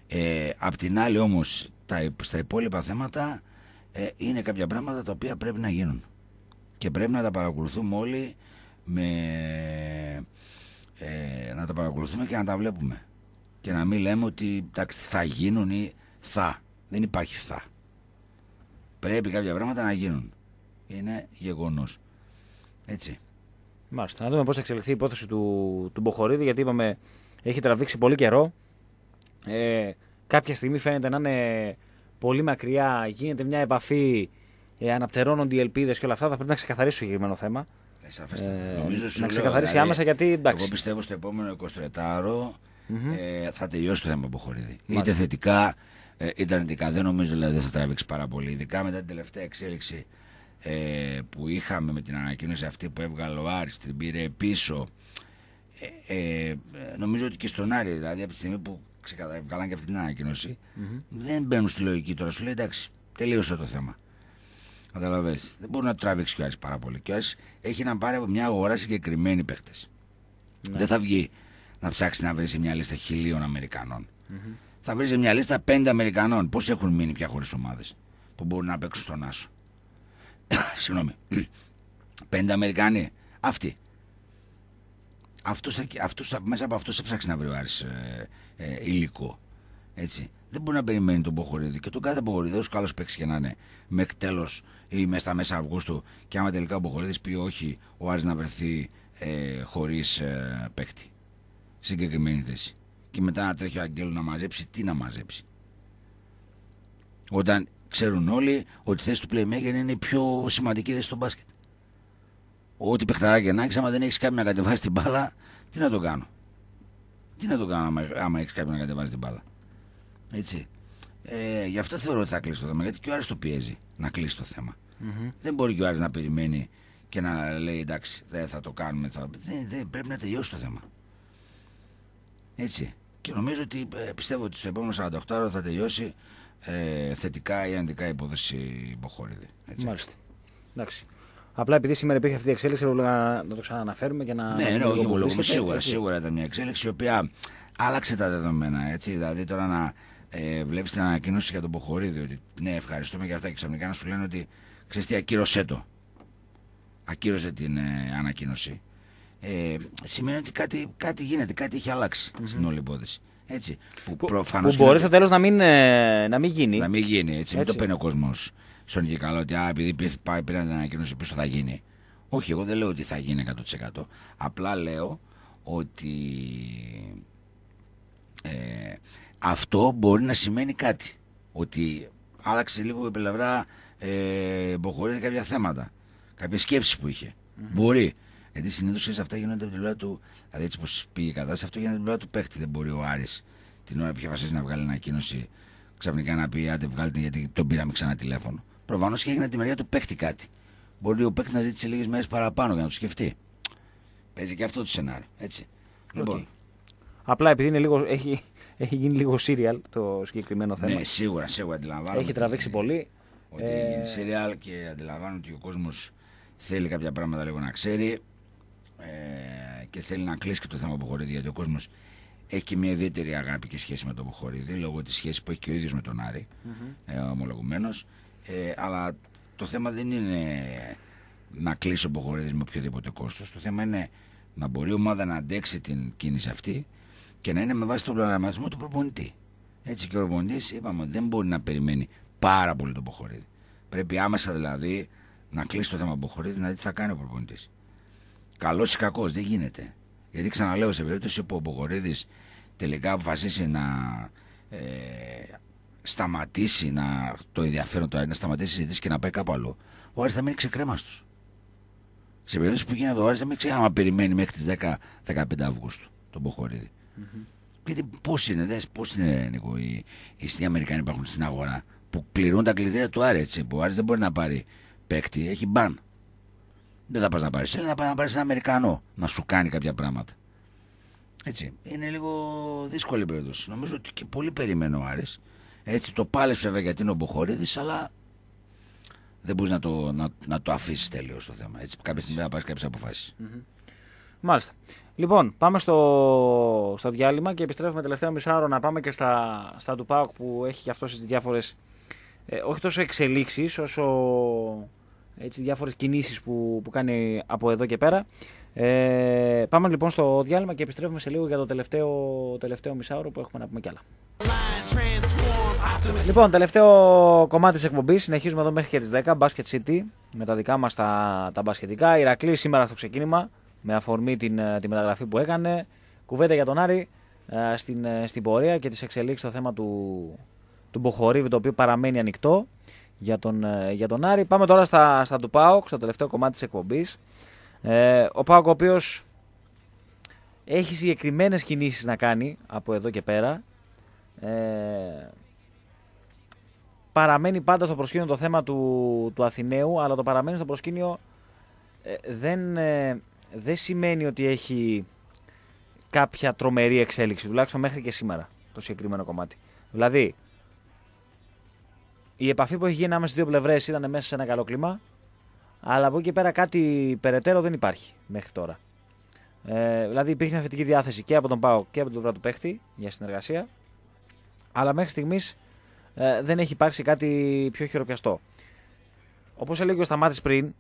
Ε, απ' την άλλη όμως, στα υπόλοιπα θέματα ε, είναι κάποια πράγματα τα οποία πρέπει να γίνουν. Και πρέπει να τα παρακολουθούμε όλοι με, ε, να τα παρακολουθούμε και να τα βλέπουμε. Και να μην λέμε ότι εντάξει, θα γίνουν ή θα. Δεν υπάρχει θα. Πρέπει κάποια πράγματα να γίνουν. Είναι γεγονός. Έτσι. Μάλιστα. Να δούμε πώς θα εξελιχθεί η υπόθεση του, του Μποχορίδη, γιατί είπαμε έχει τραβήξει πολύ καιρό. Ε, κάποια στιγμή φαίνεται να είναι πολύ μακριά, γίνεται μια επαφή, ε, αναπτερώνονται οι ελπίδες και όλα αυτά. Θα πρέπει να ξεκαθαρίσει το συγκεκριμένο θέμα. Ε, ε νομίζω να ξεκαθαρίσει δηλαδή, άμεσα γιατί εντάξει. Εγώ πιστεύω στο επόμενο 23ο ε, θα τελειώσει το θέμα Μποχορίδη. Είτε θετικά ε, ήταν αρνητικά. Δεν νομίζω δηλαδή θα τραβήξει πάρα πολύ. Ειδικά μετά την τελευταία εξέλιξη ε, που είχαμε με την ανακοίνωση αυτή που έβγαλε ο Άρης, την πήρε πίσω. Ε, ε νομίζω ότι και στον Άρη, δηλαδή από τη στιγμή που ξεκαταβγάλαν και αυτή την ανακοινωση δεν μπαίνουν στη λογική τώρα. Σου λέει εντάξει, τελείωσε το θέμα. Καταλαβέ. Δεν μπορεί να τραβήξει κι ο Άρης πάρα πολύ. Και ο Άρης έχει να πάρει από μια αγορά συγκεκριμένη παίχτε. Ναι. Δεν θα βγει να ψάξει να βρει μια λίστα χιλίων θα βρεις μια λίστα πέντε Αμερικανών. Πώς έχουν μείνει πια χωρίς ομάδες που μπορούν να παίξουν στον Άσο. [coughs] Συγγνώμη. [coughs] πέντε Αμερικανοί. Αυτοί. Αυτούς αυτούς μέσα από αυτούς θα ψάξει να βρει ο Άρης ε, ε, υλικό. Έτσι. Δεν μπορεί να περιμένει τον Ποχορίδη και τον κάθε Ποχορίδη, όσο καλός παίξει και να είναι, μέχρι τέλος ή μέσα στα μέσα Αυγούστου. Και άμα τελικά ο Ποχορίδη πει όχι, ο Άρης να βρεθεί ε, χωρίς ε, παίκτη. Συγκεκριμένη θέση και μετά να τρέχει ο Αγγέλου να μαζέψει, τι να μαζέψει. Όταν ξέρουν όλοι ότι η θέση του playmaker είναι η πιο σημαντική θέση στο μπάσκετ. Ό,τι παιχταράκι να έχεις, άμα δεν έχεις κάποιον να κατεβάσει την μπάλα, τι να το κάνω. Τι να το κάνω άμα, έχεις κάποιον να κατεβάσει την μπάλα. Έτσι. Ε, γι' αυτό θεωρώ ότι θα κλείσει το θέμα. Γιατί και ο Άρης το πιέζει να κλείσει το θέμα. Mm-hmm. Δεν μπορεί και ο Άρης να περιμένει και να λέει εντάξει, δεν θα το κάνουμε. Θα... Δεν, δεν, πρέπει να τελειώσει το θέμα. Έτσι. Και νομίζω ότι ε, πιστεύω ότι στο επόμενο 48 ώρα θα τελειώσει ε, θετικά ή αρνητικά υπόθεση Μποχώριδη. Έτσι. Μάλιστα. Εντάξει. Απλά επειδή σήμερα υπήρχε αυτή η εξέλιξη, έπρεπε να το ξαναναφέρουμε και να. Ναι, ναι, ναι, σίγουρα, σίγουρα, σίγουρα ήταν μια εξέλιξη η οποία άλλαξε τα δεδομένα. Έτσι. Δηλαδή τώρα να ε, βλέπεις την ανακοίνωση για τον Μποχόριδη ότι ναι, ευχαριστούμε για αυτά και ξαφνικά να σου λένε ότι ξέρεις τι, ακύρωσέ το. Ακύρωσε την ε, ανακοίνωση ε, σημαίνει ότι κάτι, κάτι γίνεται, κάτι έχει αλλάξει mm-hmm. στην όλη υπόθεση. Έτσι. Που, μπορεί στο τέλος να, μην, ε, να μην γίνει. Να μην γίνει, έτσι. έτσι. Μην το παίρνει ο κόσμος στον καλό ότι α, επειδή πήραν την ανακοίνωση πίσω θα γίνει. Όχι, εγώ δεν λέω ότι θα γίνει 100%. Απλά λέω ότι ε, αυτό μπορεί να σημαίνει κάτι. Ότι άλλαξε λίγο η πλευρά, ε, κάποια θέματα, κάποια σκέψη που ειχε Μπορεί. Γιατί συνήθως αυτά γίνονται από την πλευρά του. Δηλαδή, έτσι πως πήγε η κατάσταση, αυτό γίνεται από την πλευρά του παίχτη. Δεν μπορεί ο Άρης την ώρα που είχε να βγάλει ανακοίνωση ξαφνικά να πει: Άντε, βγάλετε γιατί τον πήραμε ξανά τηλέφωνο. Προφανώς και έγινε τη μεριά του παίχτη κάτι. Μπορεί ο παίχτης να ζήτησε λίγες μέρες παραπάνω για να το σκεφτεί. Παίζει και αυτό το σενάριο. Έτσι. Okay. Λοιπόν, λοιπόν. Απλά επειδή είναι λίγο, έχει, έχει γίνει λίγο Serial το συγκεκριμένο θέμα. Ναι, σίγουρα, σίγουρα αντιλαμβάνομαι. Έχει τραβήξει πολύ. Ότι ε... είναι σύριαλ και αντιλαμβάνομαι ότι ο κόσμος θέλει κάποια πράγματα λίγο να ξέρει ε, και θέλει να κλείσει και το θέμα Μποχορίδη γιατί ο κόσμος έχει μια ιδιαίτερη αγάπη και σχέση με τον Μποχορίδη λόγω της σχέσης που έχει και ο ίδιος με τον Άρη, ε, ομολογουμένος. Ε, αλλά το θέμα δεν είναι να κλείσει ο Μποχορίδης με οποιοδήποτε κόστος. Το θέμα είναι να μπορεί η ομάδα να αντέξει την κίνηση αυτή και να είναι με βάση τον προγραμματισμό του προπονητή. Έτσι και ο προπονητής είπαμε δεν μπορεί να περιμένει πάρα πολύ τον Μποχορίδη. Πρέπει άμεσα δηλαδή να κλείσει το θέμα Μποχορίδη, να δει τι θα κάνει ο προπονητής. Καλός ή κακός, δεν γίνεται. Γιατί ξαναλέω, σε περίπτωση που ο Μπογορίδη τελικά αποφασίσει να ε, σταματήσει να, το ενδιαφέρον του Άρη, να σταματήσει η συζήτηση και να πάει κάπου αλλού, ο Άρης θα μείνει ξεκρέμαστος. Σε περίπτωση που γίνεται ο Άρης, θα μείνει ξεκρέμαστος, άμα περιμένει μέχρι τις 10-15 Αυγούστου τον μποχοριδη mm Mm-hmm. Γιατί πώς είναι, δες, πώς είναι, Νίκο, οι, οι Αμερικανοί υπάρχουν στην αγορά που πληρούν τα κλειδία του Άρη. που ο δεν μπορεί να πάρει παίκτη, έχει μπαν. Δεν θα πας να πάρεις Έλληνα, ε, θα να πάρεις ένα Αμερικανό να σου κάνει κάποια πράγματα. Έτσι. Είναι λίγο δύσκολη περίοδο. Νομίζω ότι και πολύ περιμένω ο Άρης. Έτσι το πάλεψε βέβαια γιατί είναι ο Μποχορίδης, αλλά δεν μπορείς να το, να, να το αφήσεις τελείω το θέμα. Έτσι, κάποια στιγμή θα πάρεις κάποιες αποφάσεις. Mm-hmm. Μάλιστα. Λοιπόν, πάμε στο, στο διάλειμμα και επιστρέφουμε τελευταίο μισάωρο να πάμε και στα, στα του ΠΑΟΚ που έχει και αυτό στις διάφορες. Ε, όχι τόσο εξελίξεις όσο έτσι, διάφορες κινήσεις που, που κάνει από εδώ και πέρα. Ε, πάμε λοιπόν στο διάλειμμα και επιστρέφουμε σε λίγο για το τελευταίο, τελευταίο μισάωρο που έχουμε να πούμε κι άλλα. Λοιπόν, τελευταίο κομμάτι της εκπομπής. Συνεχίζουμε εδώ μέχρι και τις 10. Basket City με τα δικά μας τα, τα μπασκετικά. Ηρακλή σήμερα στο ξεκίνημα με αφορμή την, τη μεταγραφή που έκανε. Κουβέντα για τον Άρη ε, στην, ε, στην πορεία και τις εξελίξεις στο θέμα του, του Μποχορίβη, το οποίο παραμένει ανοιχτό για τον, ε, για τον Άρη. Πάμε τώρα στα, στα του ΠΑΟΚ, στο τελευταίο κομμάτι της εκπομπής. Ε, ο ΠΑΟΚ ο οποίος έχει συγκεκριμένες κινήσεις να κάνει από εδώ και πέρα. Ε, παραμένει πάντα στο προσκήνιο το θέμα του, του Αθηναίου, αλλά το παραμένει στο προσκήνιο ε, δεν, ε, δεν σημαίνει ότι έχει κάποια τρομερή εξέλιξη, τουλάχιστον μέχρι και σήμερα το συγκεκριμένο κομμάτι. Δηλαδή, η επαφή που έχει γίνει ανάμεσα στις δύο πλευρές ήταν μέσα σε ένα καλό κλίμα. Αλλά από εκεί και πέρα κάτι περαιτέρω δεν υπάρχει μέχρι τώρα. Ε, δηλαδή υπήρχε μια θετική διάθεση και από τον Πάο και από τον πρώτο παίχτη για συνεργασία. Αλλά μέχρι στιγμής ε, δεν έχει υπάρξει κάτι πιο χειροπιαστό. Όπως έλεγε ο Σταμάτης πριν,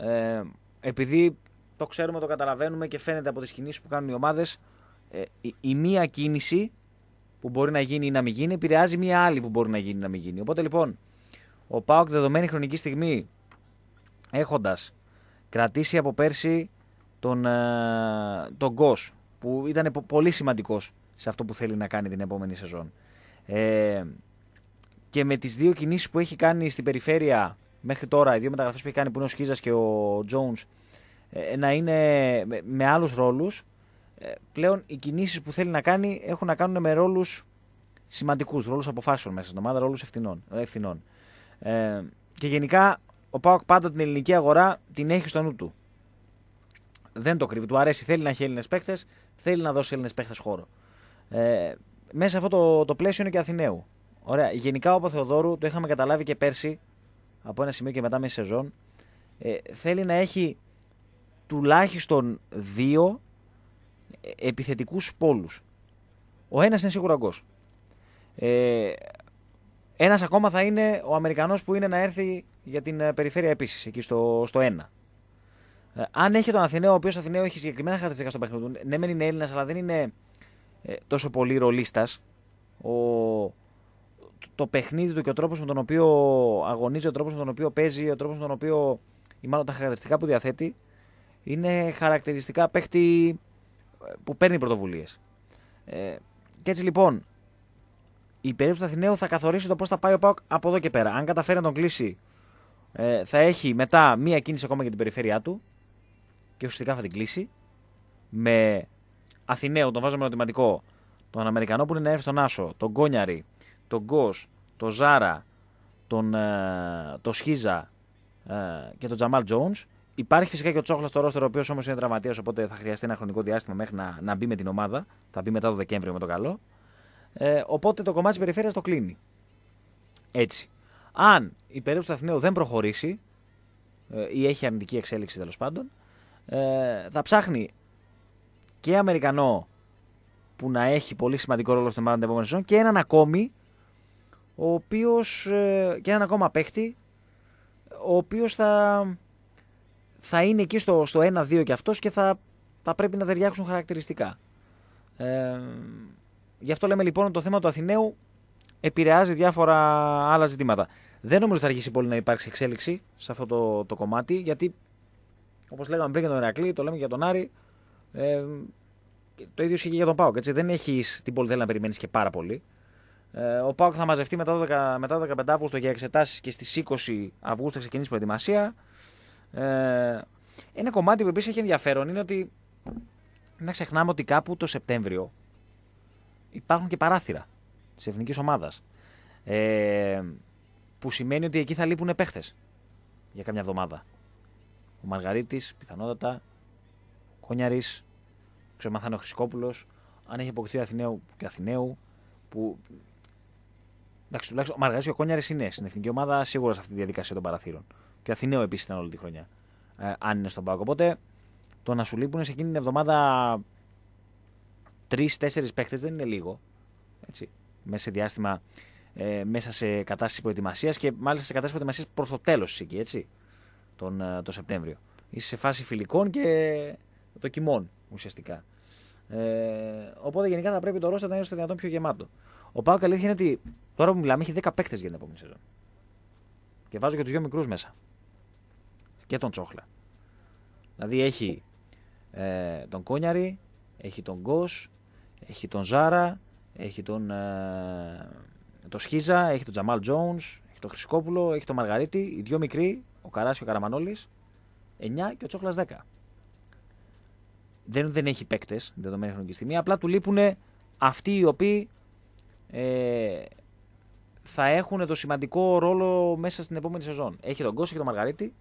ε, επειδή το ξέρουμε, το καταλαβαίνουμε και φαίνεται από τις κινήσεις που κάνουν οι ομάδες, ε, η, η, μία κίνηση που μπορεί να γίνει ή να μην γίνει επηρεάζει μια άλλη που μπορεί να γίνει ή να μην γίνει. Οπότε λοιπόν, ο Πάοκ δεδομένη χρονική στιγμή έχοντας κρατήσει από πέρσι τον, ε, τον που ήταν πολύ σημαντικός σε αυτό που θέλει να κάνει την επόμενη σεζόν. Ε, και με τις δύο κινήσεις που έχει κάνει στην περιφέρεια μέχρι τώρα, οι δύο μεταγραφές που έχει κάνει που είναι ο Σκίζας και ο Jones, ε, να είναι με, με άλλους ρόλους, ε, πλέον οι κινήσεις που θέλει να κάνει έχουν να κάνουν με ρόλους σημαντικούς, ρόλους αποφάσεων μέσα στην ομάδα, ρόλους ευθυνών. Ε, και γενικά ο Πάοκ πάντα την ελληνική αγορά την έχει στο νου του. Δεν το κρύβει. Του αρέσει, θέλει να έχει Έλληνες παίκτες, θέλει να δώσει Έλληνες παίκτες χώρο. Ε, μέσα σε αυτό το, το πλαίσιο είναι και Αθηναίου. Ωραία. Γενικά ο Θεοδόρου, το είχαμε καταλάβει και πέρσι, από ένα σημείο και μετά μέσα σεζόν, ε, θέλει να έχει τουλάχιστον δύο επιθετικούς πόλους. Ο ένας είναι σίγουρα γκος. Ε, ένας ακόμα θα είναι ο Αμερικανός που είναι να έρθει για την ε, περιφέρεια επίσης, εκεί στο, στο 1. Ε, αν έχει τον Αθηναίο, ο οποίος Αθηναίο έχει συγκεκριμένα χαρακτηριστικά στο παιχνίδι του, ναι, μεν είναι Έλληνας, αλλά δεν είναι ε, τόσο πολύ ρολίστας Ο... Το παιχνίδι του και ο τρόπος με τον οποίο αγωνίζει, ο τρόπος με τον οποίο παίζει, ο τρόπος με τον οποίο. ή μάλλον τα χαρακτηριστικά που διαθέτει, είναι χαρακτηριστικά παίχτη που παίρνει πρωτοβουλίες. Ε, και έτσι λοιπόν, η περίπτωση του Αθηναίου θα καθορίσει το πώς θα πάει ο Πάοκ από εδώ και πέρα. Αν καταφέρει να τον κλείσει, ε, θα έχει μετά μία κίνηση ακόμα για την περιφέρειά του και ουσιαστικά θα την κλείσει. Με Αθηναίου, τον βάζουμε με ερωτηματικό, τον Αμερικανό που είναι να έρθει στον Άσο, τον Κόνιαρη, τον Γκος, τον Ζάρα, ε, τον, Σχίζα ε, και τον Τζαμάλ Τζόουν Υπάρχει φυσικά και ο Τσόχλας στο Ρώστερο, ο οποίος όμως είναι δραματία, οπότε θα χρειαστεί ένα χρονικό διάστημα μέχρι να, να μπει με την ομάδα. Θα μπει μετά το Δεκέμβριο με το καλό. Ε, οπότε το κομμάτι της περιφέρειας το κλείνει. Έτσι. Αν η περίπτωση του Αθηναίου δεν προχωρήσει ε, ή έχει αρνητική εξέλιξη τέλος πάντων, ε, θα ψάχνει και Αμερικανό που να έχει πολύ σημαντικό ρόλο στην ομάδα την επόμενη σεζόν και έναν ακόμη ο οποίος, ε, και έναν ακόμα παίχτη ο οποίος θα, θα είναι εκεί στο, στο 1-2 κι αυτός και θα, θα πρέπει να ταιριάξουν χαρακτηριστικά. Ε, γι' αυτό λέμε λοιπόν ότι το θέμα του Αθηναίου επηρεάζει διάφορα άλλα ζητήματα. Δεν νομίζω ότι θα αργήσει πολύ να υπάρξει εξέλιξη σε αυτό το, το κομμάτι, γιατί όπως λέγαμε πριν για τον Ερακλή, το λέμε για τον Άρη, ε, το ίδιο ισχύει και για τον Πάοκ. Δεν έχεις την πολυτέλεια να περιμένεις και πάρα πολύ. Ε, ο Πάοκ θα μαζευτεί μετά το, μετά το 15 Αύγουστο για εξετάσεις και στις 20 Αυγούστου θα ξεκινήσει προετοιμασία. Ε, ένα κομμάτι που επίσης έχει ενδιαφέρον είναι ότι να ξεχνάμε ότι κάπου το Σεπτέμβριο υπάρχουν και παράθυρα της εθνικής ομάδας. Ε, που σημαίνει ότι εκεί θα λείπουν παίχτες για κάμια εβδομάδα. Ο Μαργαρίτης, πιθανότατα. Ο Κόνιαρης. Ξέρω αν θα είναι ο Χρυσκόπουλος. Αν έχει αποκτηθεί Αθηναίου και Αθηναίου. Που... Εντάξει, τουλάχιστον ο Μαργαρίτης και ο Κόνιαρης είναι στην εθνική ομάδα σίγουρα σε αυτή τη διαδικασία των παραθύρων. Και ο Αθηναίος επίσης ήταν όλη τη χρονιά. Ε, αν είναι στον πάγκο. Οπότε το να σου λείπουν σε εκείνη την εβδομάδα τρει-τέσσερι παίχτες δεν είναι λίγο. Έτσι, μέσα σε διάστημα, ε, μέσα σε κατάσταση προετοιμασίας και μάλιστα σε κατάσταση προετοιμασίας προς το τέλος τη εκεί, έτσι, τον, ε, το Σεπτέμβριο. Είσαι σε φάση φιλικών και δοκιμών ουσιαστικά. Ε, οπότε γενικά θα πρέπει το Ρώστα να είναι στο δυνατόν πιο γεμάτο. Ο Πάο αλήθεια είναι ότι τώρα που μιλάμε έχει 10 παίκτε για την επόμενη σεζόν. Και βάζω και τους δύο μικρούς μέσα και τον Τσόχλα. Δηλαδή έχει ε, τον Κόνιαρη, έχει τον Γκος, έχει τον Ζάρα, έχει τον, ε, Σχίζα, έχει τον Τζαμάλ Τζόουνς, έχει τον Χρυσικόπουλο, έχει τον Μαργαρίτη, οι δύο μικροί, ο Καράς και ο Καραμανόλης, 9 και ο Τσόχλας 10. Δεν, δεν έχει παίκτες δεδομένη χρονική στιγμή. Απλά του λείπουν αυτοί οι οποίοι ε, θα έχουν το σημαντικό ρόλο μέσα στην επόμενη σεζόν. Έχει τον Γκος, έχει τον Μαργαρίτη,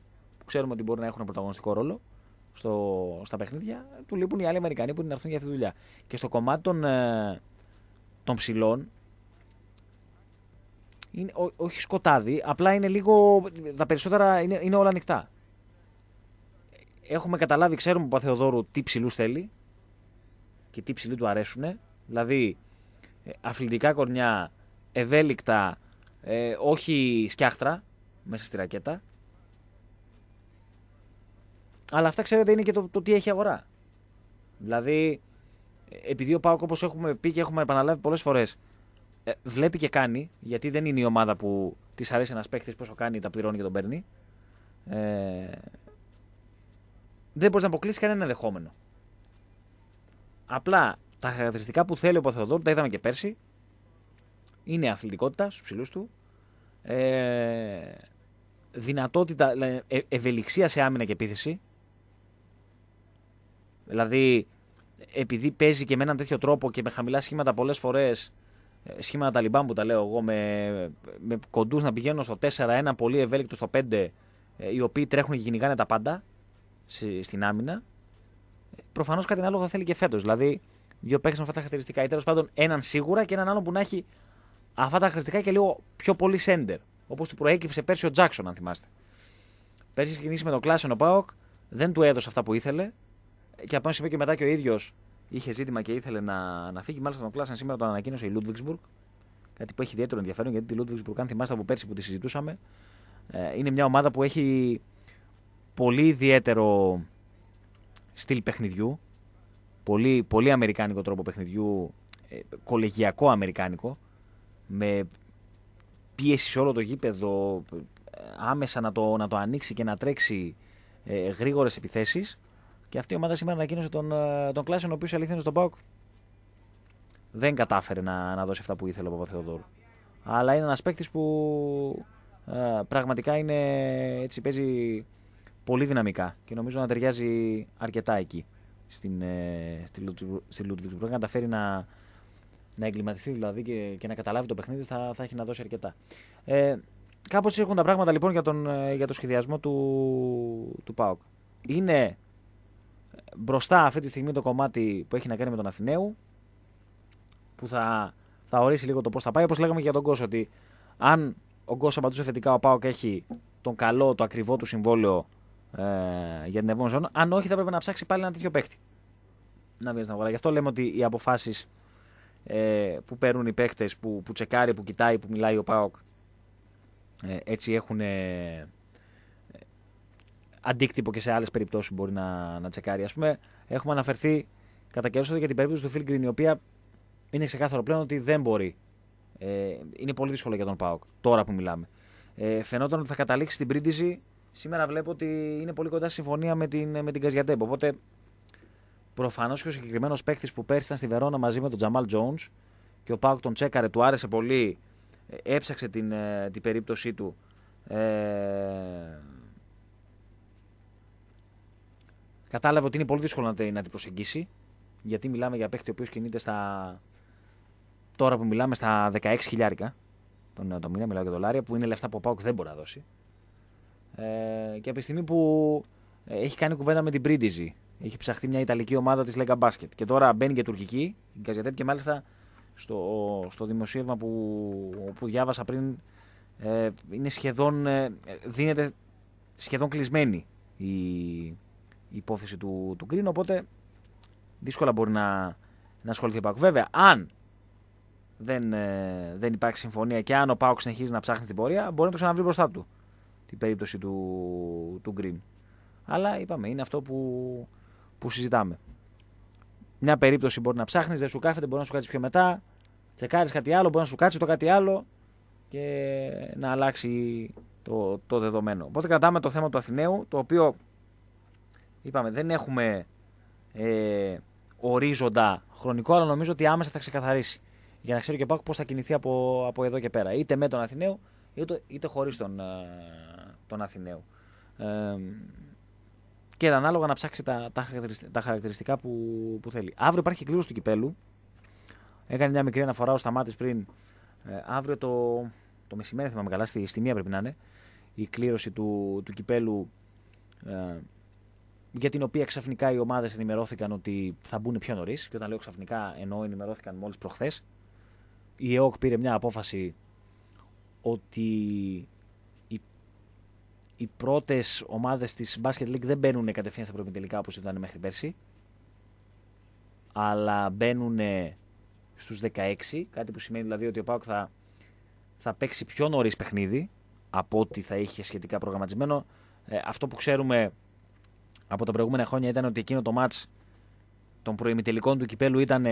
ξέρουμε ότι μπορεί να έχουν πρωταγωνιστικό ρόλο στο, στα παιχνίδια, του λείπουν οι άλλοι Αμερικανοί που είναι να έρθουν για αυτή τη δουλειά. Και στο κομμάτι των, ε, ψηλών, είναι, όχι σκοτάδι, απλά είναι λίγο. Τα περισσότερα είναι, είναι όλα ανοιχτά. Έχουμε καταλάβει, ξέρουμε από Θεοδόρου τι ψηλούς θέλει και τι ψηλού του αρέσουν. Δηλαδή, ε, αθλητικά κορνιά, ευέλικτα, ε, όχι σκιάχτρα μέσα στη ρακέτα. Αλλά αυτά ξέρετε είναι και το, το τι έχει αγορά. Δηλαδή, επειδή ο Πάοκ όπως έχουμε πει και έχουμε επαναλάβει πολλές φορές, ε, βλέπει και κάνει, γιατί δεν είναι η ομάδα που της αρέσει ένας παίχτη, πόσο κάνει, τα πληρώνει και τον παίρνει. Ε, δεν μπορείς να αποκλείσεις κανένα ενδεχόμενο. Απλά τα χαρακτηριστικά που θέλει ο Παθεοδόρου, τα είδαμε και πέρσι, είναι αθλητικότητα στους ψηλούς του, ε, δυνατότητα, ε, ευελιξία σε άμυνα και επίθεση, Δηλαδή, επειδή παίζει και με έναν τέτοιο τρόπο και με χαμηλά σχήματα πολλές φορές. Ε, σχήματα Ταλιμπάν που τα λέω εγώ, με, με κοντούς να πηγαίνουν στο 4 ένα πολύ ευέλικτο στο 5, ε, οι οποίοι τρέχουν και κυνηγάνε τα πάντα στην άμυνα. Προφανώς κάτι άλλο θα θέλει και φέτος. Δηλαδή, δύο παίξαν αυτά τα χαρακτηριστικά. Ή τέλος πάντων έναν σίγουρα και έναν άλλον που να έχει αυτά τα χαρακτηριστικά και λίγο πιο πολύ σέντερ. Όπως του προέκυψε πέρσι ο Τζάξον, αν θυμάστε. Πέρσι ξεκινήσει με το Κλάσεν ο Πάοκ, δεν του έδωσε αυτά που ήθελε. Και από είπε και μετά και ο ίδιος είχε ζήτημα και ήθελε να, να φύγει. Μάλιστα τον Κλάσαν σήμερα τον ανακοίνωσε η Λούντβιξμπουργκ. Κάτι που έχει ιδιαίτερο ενδιαφέρον γιατί τη Λούντβιξμπουργκ, αν θυμάστε από πέρσι που τη συζητούσαμε, ε, είναι μια ομάδα που έχει πολύ ιδιαίτερο στυλ παιχνιδιού. Πολύ, πολύ αμερικάνικο τρόπο παιχνιδιού, ε, κολεγιακό αμερικάνικο, με πίεση σε όλο το γήπεδο, ε, άμεσα να το, να το ανοίξει και να τρέξει ε, γρήγορες επιθέσεις και αυτή η ομάδα σήμερα ανακοίνωσε τον, ε, τον Κλάσεν, ο οποίος αλήθεια στον ΠΑΟΚ δεν κατάφερε να, να δώσει αυτά που ήθελε ο Παπαθεοδόρου. Αλλά είναι ένας παίκτης που ε, πραγματικά είναι, έτσι, παίζει πολύ δυναμικά και νομίζω να ταιριάζει αρκετά εκεί στην, ε, στη, στη Αν καταφέρει να, να εγκληματιστεί δηλαδή και, να καταλάβει το παιχνίδι, θα, θα έχει να δώσει αρκετά. Ε, Κάπως έχουν τα πράγματα λοιπόν για τον, ε, για το σχεδιασμό του, του ΠΑΟΚ. Είναι μπροστά αυτή τη στιγμή το κομμάτι που έχει να κάνει με τον Αθηναίου, που θα, θα ορίσει λίγο το πώς θα πάει. Όπως λέγαμε για τον Κόσο, ότι αν ο Κόσο απαντούσε θετικά, ο Πάοκ έχει τον καλό, το ακριβό του συμβόλαιο ε, για την επόμενη ζώνη. Αν όχι, θα πρέπει να ψάξει πάλι ένα τέτοιο παίχτη Να βγει στην αγορά. Γι' αυτό λέμε ότι οι αποφάσεις ε, που παίρνουν οι παίχτε, που, που τσεκάρει, που κοιτάει, που μιλάει ο Πάοκ, ε, έτσι έχουν αντίκτυπο και σε άλλες περιπτώσεις μπορεί να, να τσεκάρει. Ας πούμε, έχουμε αναφερθεί κατά καιρό για την περίπτωση του Φιλ Green, η οποία είναι ξεκάθαρο πλέον ότι δεν μπορεί. Ε, είναι πολύ δύσκολο για τον Πάοκ τώρα που μιλάμε. Ε, φαινόταν ότι θα καταλήξει στην πρίντιζη. Σήμερα βλέπω ότι είναι πολύ κοντά συμφωνία με την, με την Καζιατέμπο. Οπότε προφανώς και ο συγκεκριμένος παίκτης που πέρσι ήταν στη Βερόνα μαζί με τον Τζαμάλ Τζόουν και ο Πάοκ τον τσέκαρε, του άρεσε πολύ, ε, έψαξε την, ε, την περίπτωσή του. Ε, κατάλαβε ότι είναι πολύ δύσκολο να, την προσεγγίσει. Γιατί μιλάμε για παίχτη ο οποίος κινείται στα. Τώρα που μιλάμε στα 16 χιλιάρικα τον, το μήνα, μιλάω για δολάρια, που είναι λεφτά που ο Πάουκ δεν μπορεί να δώσει. Ε, και από τη στιγμή που ε, έχει κάνει κουβέντα με την Πρίντιζη, έχει ψαχτεί μια Ιταλική ομάδα της Λέγκα Μπάσκετ. Και τώρα μπαίνει και τουρκική, η Γκαζιατέπ, και μάλιστα στο, στο δημοσίευμα που, που διάβασα πριν, ε, είναι σχεδόν, ε, ε, δίνεται σχεδόν κλεισμένη η, η υπόθεση του, του Green, οπότε δύσκολα μπορεί να, να ασχοληθεί ο Πάουκ. Βέβαια, αν δεν, ε, δεν υπάρχει συμφωνία και αν ο Πάουκ συνεχίζει να ψάχνει την πορεία, μπορεί να το ξαναβρει μπροστά του την περίπτωση του, του Green. Αλλά είπαμε, είναι αυτό που, που συζητάμε. Μια περίπτωση μπορεί να ψάχνεις, δεν σου κάθεται, μπορεί να σου κάτσει πιο μετά. Τσεκάρεις κάτι άλλο, μπορεί να σου κάτσει το κάτι άλλο και να αλλάξει το, το δεδομένο. Οπότε κρατάμε το θέμα του Αθηναίου, το οποίο Είπαμε, δεν έχουμε ε, ορίζοντα χρονικό, αλλά νομίζω ότι άμεσα θα ξεκαθαρίσει. Για να ξέρει και πάω πώς θα κινηθεί από, από εδώ και πέρα. Είτε με τον Αθηναίο, είτε, είτε χωρίς τον, ε, τον Αθηναίο. Ε, και ανάλογα να ψάξει τα, τα, τα χαρακτηριστικά που, που θέλει. Αύριο υπάρχει κλήρωση του κυπέλου. Έκανε μια μικρή αναφορά ο Σταμάτης πριν. Ε, αύριο το, το μεσημέρι, θυμάμαι καλά, στη, στη μία πρέπει να είναι η κλήρωση του, του κυπέλου. Ε, για την οποία ξαφνικά οι ομάδες ενημερώθηκαν ότι θα μπουν πιο νωρίς. Και όταν λέω ξαφνικά, ενώ ενημερώθηκαν μόλις προχθές. Η ΕΟΚ πήρε μια απόφαση ότι οι, οι πρώτες ομάδες της Basket League δεν μπαίνουν κατευθείαν στα προμηθευτικά όπως ήταν μέχρι πέρσι. Αλλά μπαίνουν στου 16, κάτι που σημαίνει δηλαδή ότι ο Πάοκ θα, θα παίξει πιο νωρίς παιχνίδι από ό,τι θα είχε σχετικά προγραμματισμένο. Ε, αυτό που ξέρουμε από τα προηγούμενα χρόνια ήταν ότι εκείνο το μάτς των προημιτελικών του κυπέλου ήταν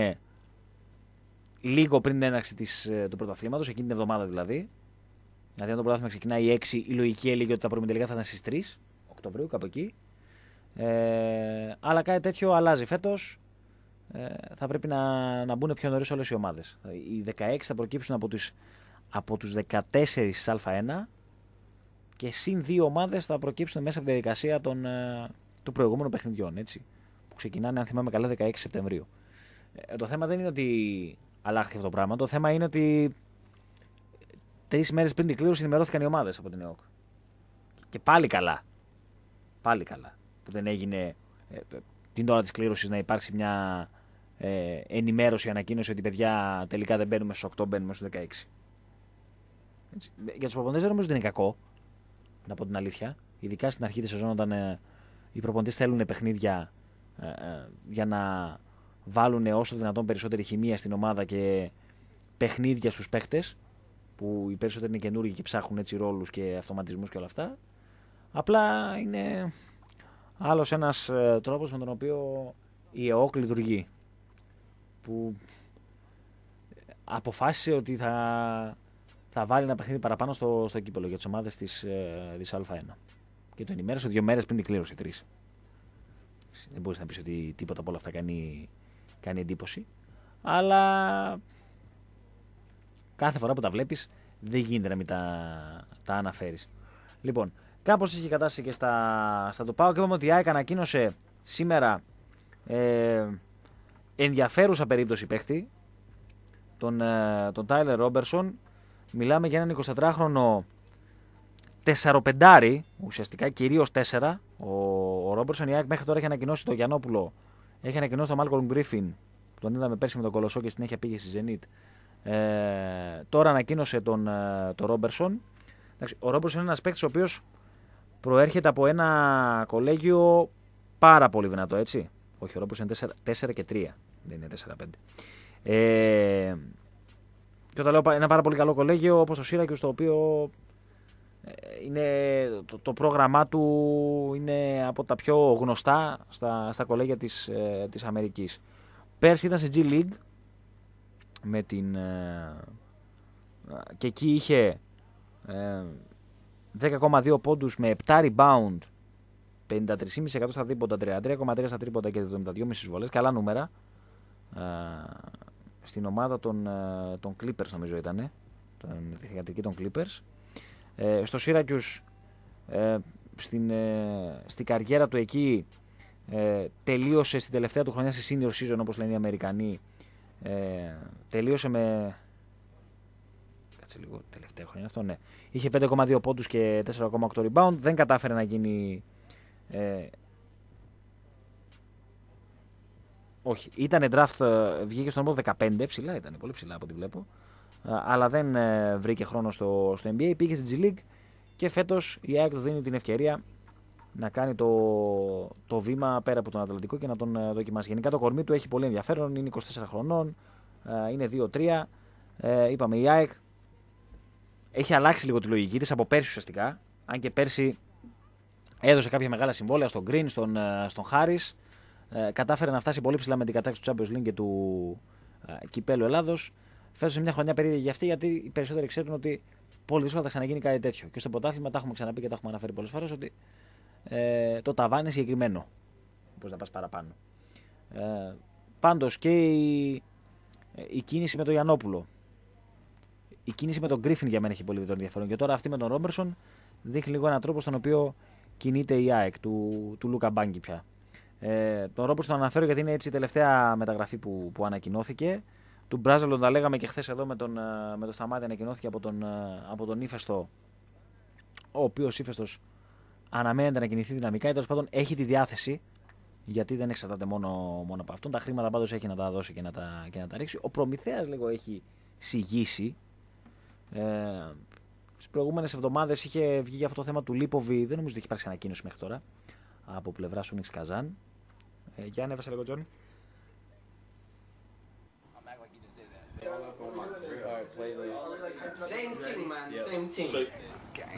λίγο πριν την έναρξη της, ε, του πρωταθλήματος, εκείνη την εβδομάδα δηλαδή. Δηλαδή, αν το πρωτάθλημα ξεκινάει 6, η λογική έλεγε ότι τα προημιτελικά θα ήταν στις 3 Οκτωβρίου, κάπου εκεί. Ε, αλλά κάτι τέτοιο αλλάζει φέτος. Ε, θα πρέπει να, να μπουν πιο νωρίς όλες οι ομάδες. Οι 16 θα προκύψουν από τους από τους 14 Α1 και συν δύο ομάδες θα προκύψουν μέσα από τη διαδικασία των, ε, των προηγούμενων παιχνιδιών, έτσι. Που ξεκινάνε, αν θυμάμαι καλά, 16 Σεπτεμβρίου. Ε, το θέμα δεν είναι ότι αλλάχθηκε αυτό το πράγμα. Το θέμα είναι ότι τρεις μέρες πριν την κλήρωση ενημερώθηκαν οι ομάδες από την ΕΟΚ. Και πάλι καλά. Πάλι καλά. Που δεν έγινε ε, την ώρα της κλήρωσης να υπάρξει μια ε, ενημέρωση, ανακοίνωση ότι παιδιά τελικά δεν μπαίνουμε στους 8, μπαίνουμε στους 16. Έτσι. Για τους προπονητέ δεν νομίζω ότι είναι κακό, να πω την αλήθεια. Ειδικά στην αρχή της σεζόν, όταν ε, οι προπονητές θέλουν παιχνίδια ε, ε, για να βάλουν όσο δυνατόν περισσότερη χημεία στην ομάδα και παιχνίδια στους παίχτες που οι περισσότεροι είναι καινούργοι και ψάχνουν έτσι ρόλους και αυτοματισμούς και όλα αυτά. Απλά είναι άλλος ένας ε, τρόπος με τον οποίο η ΕΟΚ λειτουργεί. Που αποφάσισε ότι θα, θα βάλει ένα παιχνίδι παραπάνω στο, στο κύπελο για τις ομάδες της, Α1 και το ενημέρωσε δύο μέρες πριν την κλήρωση τρεις. Δεν μπορείς να πεις ότι τίποτα από όλα αυτά κάνει, κάνει εντύπωση. Αλλά κάθε φορά που τα βλέπεις, δεν γίνεται να μην τα, τα αναφέρεις. Λοιπόν, κάπως έτσι η κατάσταση και στα, στα του πάω. Και είπαμε ότι η ΑΕΚ ανακοίνωσε σήμερα ε, ενδιαφέρουσα περίπτωση παίχτη, τον, ε, τον Τάιλερ Ρόμπερσον. Μιλάμε για έναν 24χρονο Τεσσαροπεντάρι, ουσιαστικά κυρίως 4, ο, ο Ρόμπερσον Ιάκ μέχρι τώρα έχει ανακοινώσει τον Γιανόπουλο, έχει ανακοινώσει τον Μάλκολμ Γκρίφιν, που τον είδαμε πέρσι με τον Κολοσσό και συνέχεια πήγε στη Ζενίτ. Ε, τώρα ανακοίνωσε τον, ε, τον Ρόμπερσον. Ο Ρόμπερσον είναι ένας παίκτης ο οποίος προέρχεται από ένα κολέγιο πάρα πολύ δυνατό, έτσι. Όχι, ο Ρόμπερσον είναι 4, και 3, δεν είναι 4-5. Ε, και όταν λέω ένα πάρα πολύ καλό κολέγιο όπως το Σύρακιος, το οποίο είναι, το, το πρόγραμμά του είναι από τα πιο γνωστά στα, στα κολέγια της, ε, της Αμερικής. Πέρσι ήταν σε G League με την, ε, και εκεί είχε 10,2 ε, πόντους με 7 rebound 53,5% στα τρίποντα, 33,3% στα τρίποντα και 72,5 βολές. Καλά νούμερα. Ε, στην ομάδα των, των Clippers νομίζω ήταν. Τον, τη των Clippers. Ε, στο Σύρακιους ε, στην, ε, καριέρα του εκεί ε, τελείωσε στην τελευταία του χρονιά σε senior season όπως λένε οι Αμερικανοί ε, τελείωσε με κάτσε λίγο τελευταία χρονιά αυτό ναι είχε 5,2 πόντους και 4,8 rebound δεν κατάφερε να γίνει ε, όχι, ήταν draft, ε, βγήκε στον 15 ψηλά, ήταν πολύ ψηλά από ό,τι βλέπω. Ε, αλλά δεν ε, βρήκε χρόνο στο, στο NBA. Πήγε στην G League και φέτος η ΑΕΚ του δίνει την ευκαιρία να κάνει το, το βήμα πέρα από τον Ατλαντικό και να τον ε, δοκιμάσει. Γενικά το κορμί του έχει πολύ ενδιαφέρον, είναι 24 χρονών, είναι 2-3. είπαμε η ΑΕΚ έχει αλλάξει λίγο τη λογική της από πέρσι ουσιαστικά. Αν και πέρσι έδωσε κάποια μεγάλα συμβόλαια στον Green, στον, στον κατάφερε να φτάσει πολύ ψηλά με την κατάξυση του Champions League και του ε, Κυπέλου Ελλάδος. Φέτος είναι μια χρονιά περίεργη για αυτή, γιατί οι περισσότεροι ξέρουν ότι πολύ δύσκολα θα ξαναγίνει κάτι τέτοιο. Και στο ποτάθλημα τα έχουμε ξαναπεί και τα έχουμε αναφέρει πολλές φορές ότι ε, το ταβάνι είναι συγκεκριμένο. Πώ να πας παραπάνω. Ε, Πάντως και η, κίνηση με τον Γιανόπουλο. Η κίνηση με τον Γκρίφιν για μένα έχει πολύ ενδιαφέρον. Και τώρα αυτή με τον Ρόμπερσον δείχνει λίγο έναν τρόπο στον οποίο κινείται η ΑΕΚ του, του Λούκα Μπάγκη πια. Ε, τον Ρόμπερσον τον αναφέρω γιατί είναι έτσι η τελευταία μεταγραφή που, που ανακοινώθηκε του Μπράζελον Τα λέγαμε και χθες εδώ με τον, ε, με τον Σταμάτη. Ανακοινώθηκε από τον, ε, από τον ύφεστο, ο οποίος ύφεστος αναμένεται να κινηθεί δυναμικά ή τέλος πάντων έχει τη διάθεση. Γιατί δεν εξαρτάται μόνο, μόνο από αυτόν. Τα χρήματα πάντως έχει να τα δώσει και να τα, και να τα ρίξει. Ο Προμηθέας λίγο έχει συγγύσει. Ε, Στι προηγούμενες εβδομάδες είχε βγει για αυτό το θέμα του Λίποβι. Δεν νομίζω ότι έχει υπάρξει ανακοίνωση μέχρι τώρα από πλευρά Σούνιξ Καζάν. Ε, για ανέβασα λίγο, Τζόνι.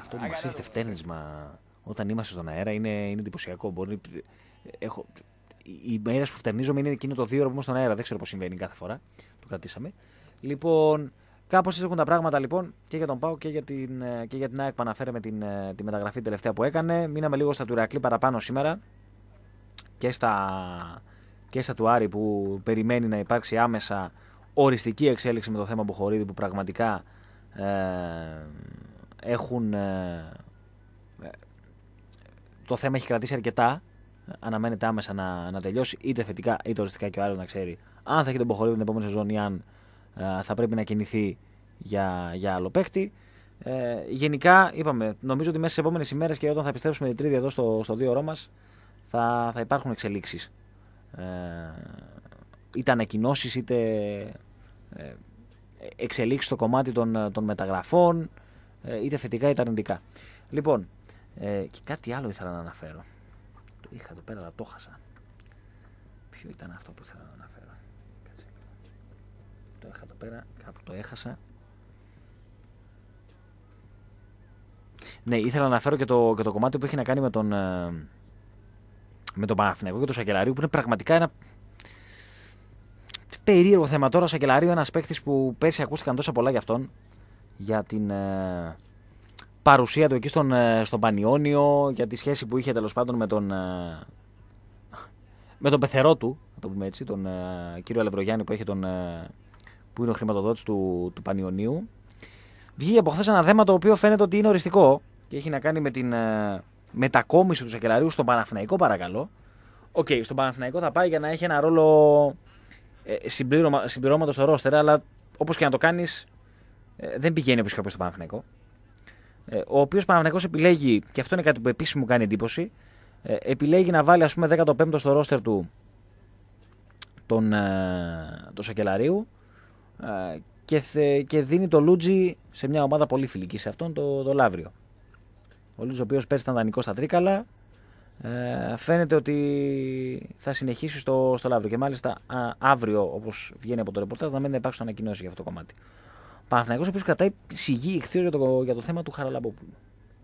Αυτό που μας έρχεται φτέρνισμα όταν είμαστε στον αέρα είναι, εντυπωσιακό. Μπορεί, έχω, οι μέρε που φτέρνιζομαι είναι εκείνο το δύο ώρα που στον αέρα. Δεν ξέρω πώς συμβαίνει κάθε φορά. Το κρατήσαμε. Λοιπόν, κάπως έτσι έχουν τα πράγματα λοιπόν και για τον Πάο και για την, ε, και για την ΑΕΚ που αναφέραμε την, ε, τη μεταγραφή τελευταία που έκανε. Μείναμε λίγο στα τουρακλή παραπάνω σήμερα και στα, και στα του Άρη που περιμένει να υπάρξει άμεσα οριστική εξέλιξη με το θέμα Μποχωρίδη που πραγματικά ε, έχουν... Ε, το θέμα έχει κρατήσει αρκετά. Αναμένεται άμεσα να, να τελειώσει είτε θετικά είτε οριστικά και ο άλλος να ξέρει αν θα έχει τον Μποχωρίδη την επόμενη σεζόν ή αν ε, θα πρέπει να κινηθεί για, για άλλο παίχτη. Ε, γενικά, είπαμε, νομίζω ότι μέσα στις επόμενες ημέρες και όταν θα επιστρέψουμε την Τρίτη εδώ στο, στο δύο ώρο μας θα, θα υπάρχουν εξελίξεις είτε ανακοινώσεις είτε ε, εξελίξεις στο κομμάτι των, ε, των μεταγραφών, ε, είτε θετικά είτε αρνητικά. Λοιπόν, ε, και κάτι άλλο ήθελα να αναφέρω. Το είχα εδώ πέρα, αλλά το χάσα. Ποιο ήταν αυτό που ήθελα να αναφέρω. Κάτσε. Το είχα εδώ πέρα, κάπου το έχασα. Ναι, ήθελα να αναφέρω και το, και το κομμάτι που έχει να κάνει με τον, με τον και τον Σακελαρίου, που είναι πραγματικά ένα περίεργο θέμα τώρα. Ο Σακελαρίου, ένας παίκτης που πέρσι ακούστηκαν τόσα πολλά για αυτόν. Για την ε, παρουσία του εκεί στον, ε, στον Πανιόνιο, για τη σχέση που είχε τέλος πάντων με τον. Ε, με τον πεθερό του, να το πούμε έτσι, τον κύριο Αλευρογιάννη που, έχει τον, που είναι ο χρηματοδότης του, του Πανιονίου. Βγήκε από χθες ένα θέμα το οποίο φαίνεται ότι είναι οριστικό και έχει να κάνει με την μετακόμιση του Σακελαρίου στον Παναθηναϊκό, παρακαλώ. Οκ, okay, στον Παναθηναϊκό θα πάει για να έχει ένα ρόλο ε, συμπληρώματος στο ρόστερ, αλλά όπως και να το κάνεις, ε, δεν πηγαίνει όπως και όπω το Παναφυνικό. Ε, ο οποίος Παναφυνικό επιλέγει, και αυτό είναι κάτι που επίση μου κάνει εντύπωση, επιλέγει να βάλει ας πούμε 15ο στο ρόστερ του τον, τον Σακελαρίου και, θε, και δίνει το Λούτζι σε μια ομάδα πολύ φιλική σε αυτόν, το, το Λαύριο. Ο Λούτζι, ο οποίος πέρσι ήταν δανεικός στα Τρίκαλα, ε, φαίνεται ότι θα συνεχίσει στο, στο Λαύριο. Και μάλιστα αύριο, όπως βγαίνει από το ρεπορτάζ, να μην υπάρξουν ανακοινώσεις για αυτό το κομμάτι. Παναθυναϊκό, ο οποίος κρατάει σιγή ηχθείο για το, για το θέμα του Χαραλαμπόπουλου.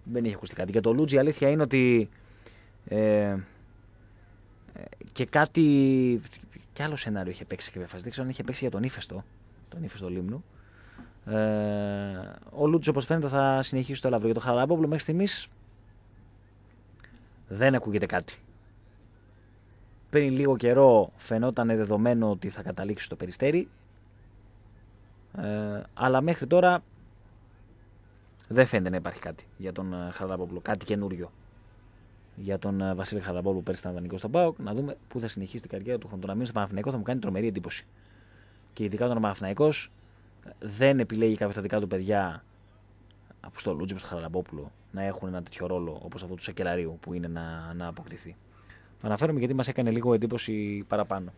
Δεν έχει ακουστεί κάτι. Για το Λούτζι, η αλήθεια είναι ότι. Ε, ε και κάτι. Κι άλλο σενάριο είχε παίξει και Δεν ξέρω αν είχε παίξει για τον ύφεστο. Τον ύφεστο λίμνου. Ε, ο Λούτζι, όπως φαίνεται, θα συνεχίσει το Λαύριο. Για το Χαραλαμπόπουλο μέχρι στιγμής δεν ακούγεται κάτι. Πριν λίγο καιρό φαινόταν δεδομένο ότι θα καταλήξει στο περιστέρι. Ε, αλλά μέχρι τώρα δεν φαίνεται να υπάρχει κάτι για τον ε, Χαραλαμπόπουλο. Κάτι καινούριο για τον ε, Βασίλη Χαραλαμπόπουλο πέρυσι ήταν δανεικό στον Πάοκ. Να δούμε πού θα συνεχίσει την καριέρα του χρόνου. στο Παναφυναϊκό. θα μου κάνει τρομερή εντύπωση. Και ειδικά όταν ο Παναφυναϊκό δεν επιλέγει κάποια τα δικά του παιδιά από στο στο να έχουν ένα τέτοιο ρόλο όπως αυτό του Σακελαρίου που είναι να, να αποκτηθεί. Το αναφέρομαι γιατί μας έκανε λίγο εντύπωση παραπάνω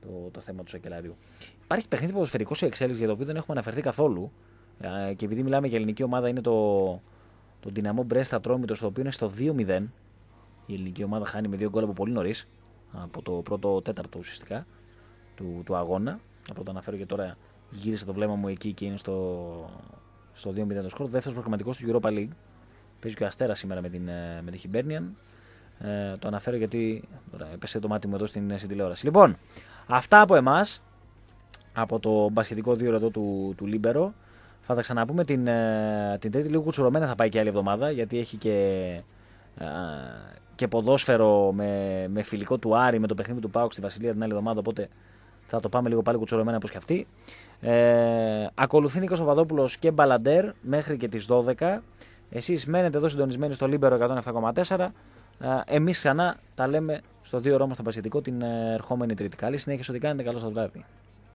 το, το θέμα του Σακελαρίου. Υπάρχει παιχνίδι ποδοσφαιρικό σε εξέλιξη για το οποίο δεν έχουμε αναφερθεί καθόλου ε, και επειδή μιλάμε για ελληνική ομάδα είναι το, το δυναμό Μπρέστα Τρόμητος το οποίο είναι στο 2-0. Η ελληνική ομάδα χάνει με δύο γκολ από πολύ νωρίς, από το πρώτο τέταρτο ουσιαστικά του, του αγώνα. Από το αναφέρω και τώρα γύρισε το βλέμμα μου εκεί και είναι στο, στο 2-0 το σκορ. Δεύτερος προγραμματικός του Europa League. Παίζει και ο Αστέρας σήμερα με την, ε, με τη Χιμπέρνιαν. Ε, το αναφέρω γιατί έπεσε το μάτι μου εδώ στην, ε, στην τηλεόραση. Λοιπόν, αυτά από εμάς. Από το μπασχετικό δύο εδώ του, του Λίμπερο. Θα τα ξαναπούμε την, ε, την Τρίτη. Λίγο κουτσουρωμένα θα πάει και άλλη εβδομάδα γιατί έχει και, και ποδόσφαιρο με, με φιλικό του Άρη με το παιχνίδι του Πάουξ στη Βασιλεία την άλλη εβδομάδα. Οπότε θα το πάμε λίγο πάλι κουτσουρωμένα όπως και αυτή. Ε, ακολουθεί Νίκος Παπαδόπουλος και Μπαλαντέρ μέχρι και τις 12. Εσείς μένετε εδώ συντονισμένοι στο Λίμπερο 107,4. Εμείς ξανά τα λέμε στο 2 ρόμο στο Πασχετικό την ε, ερχόμενη Τρίτη. Καλή συνέχεια, ό,τι κάνετε. Καλό σας βράδυ.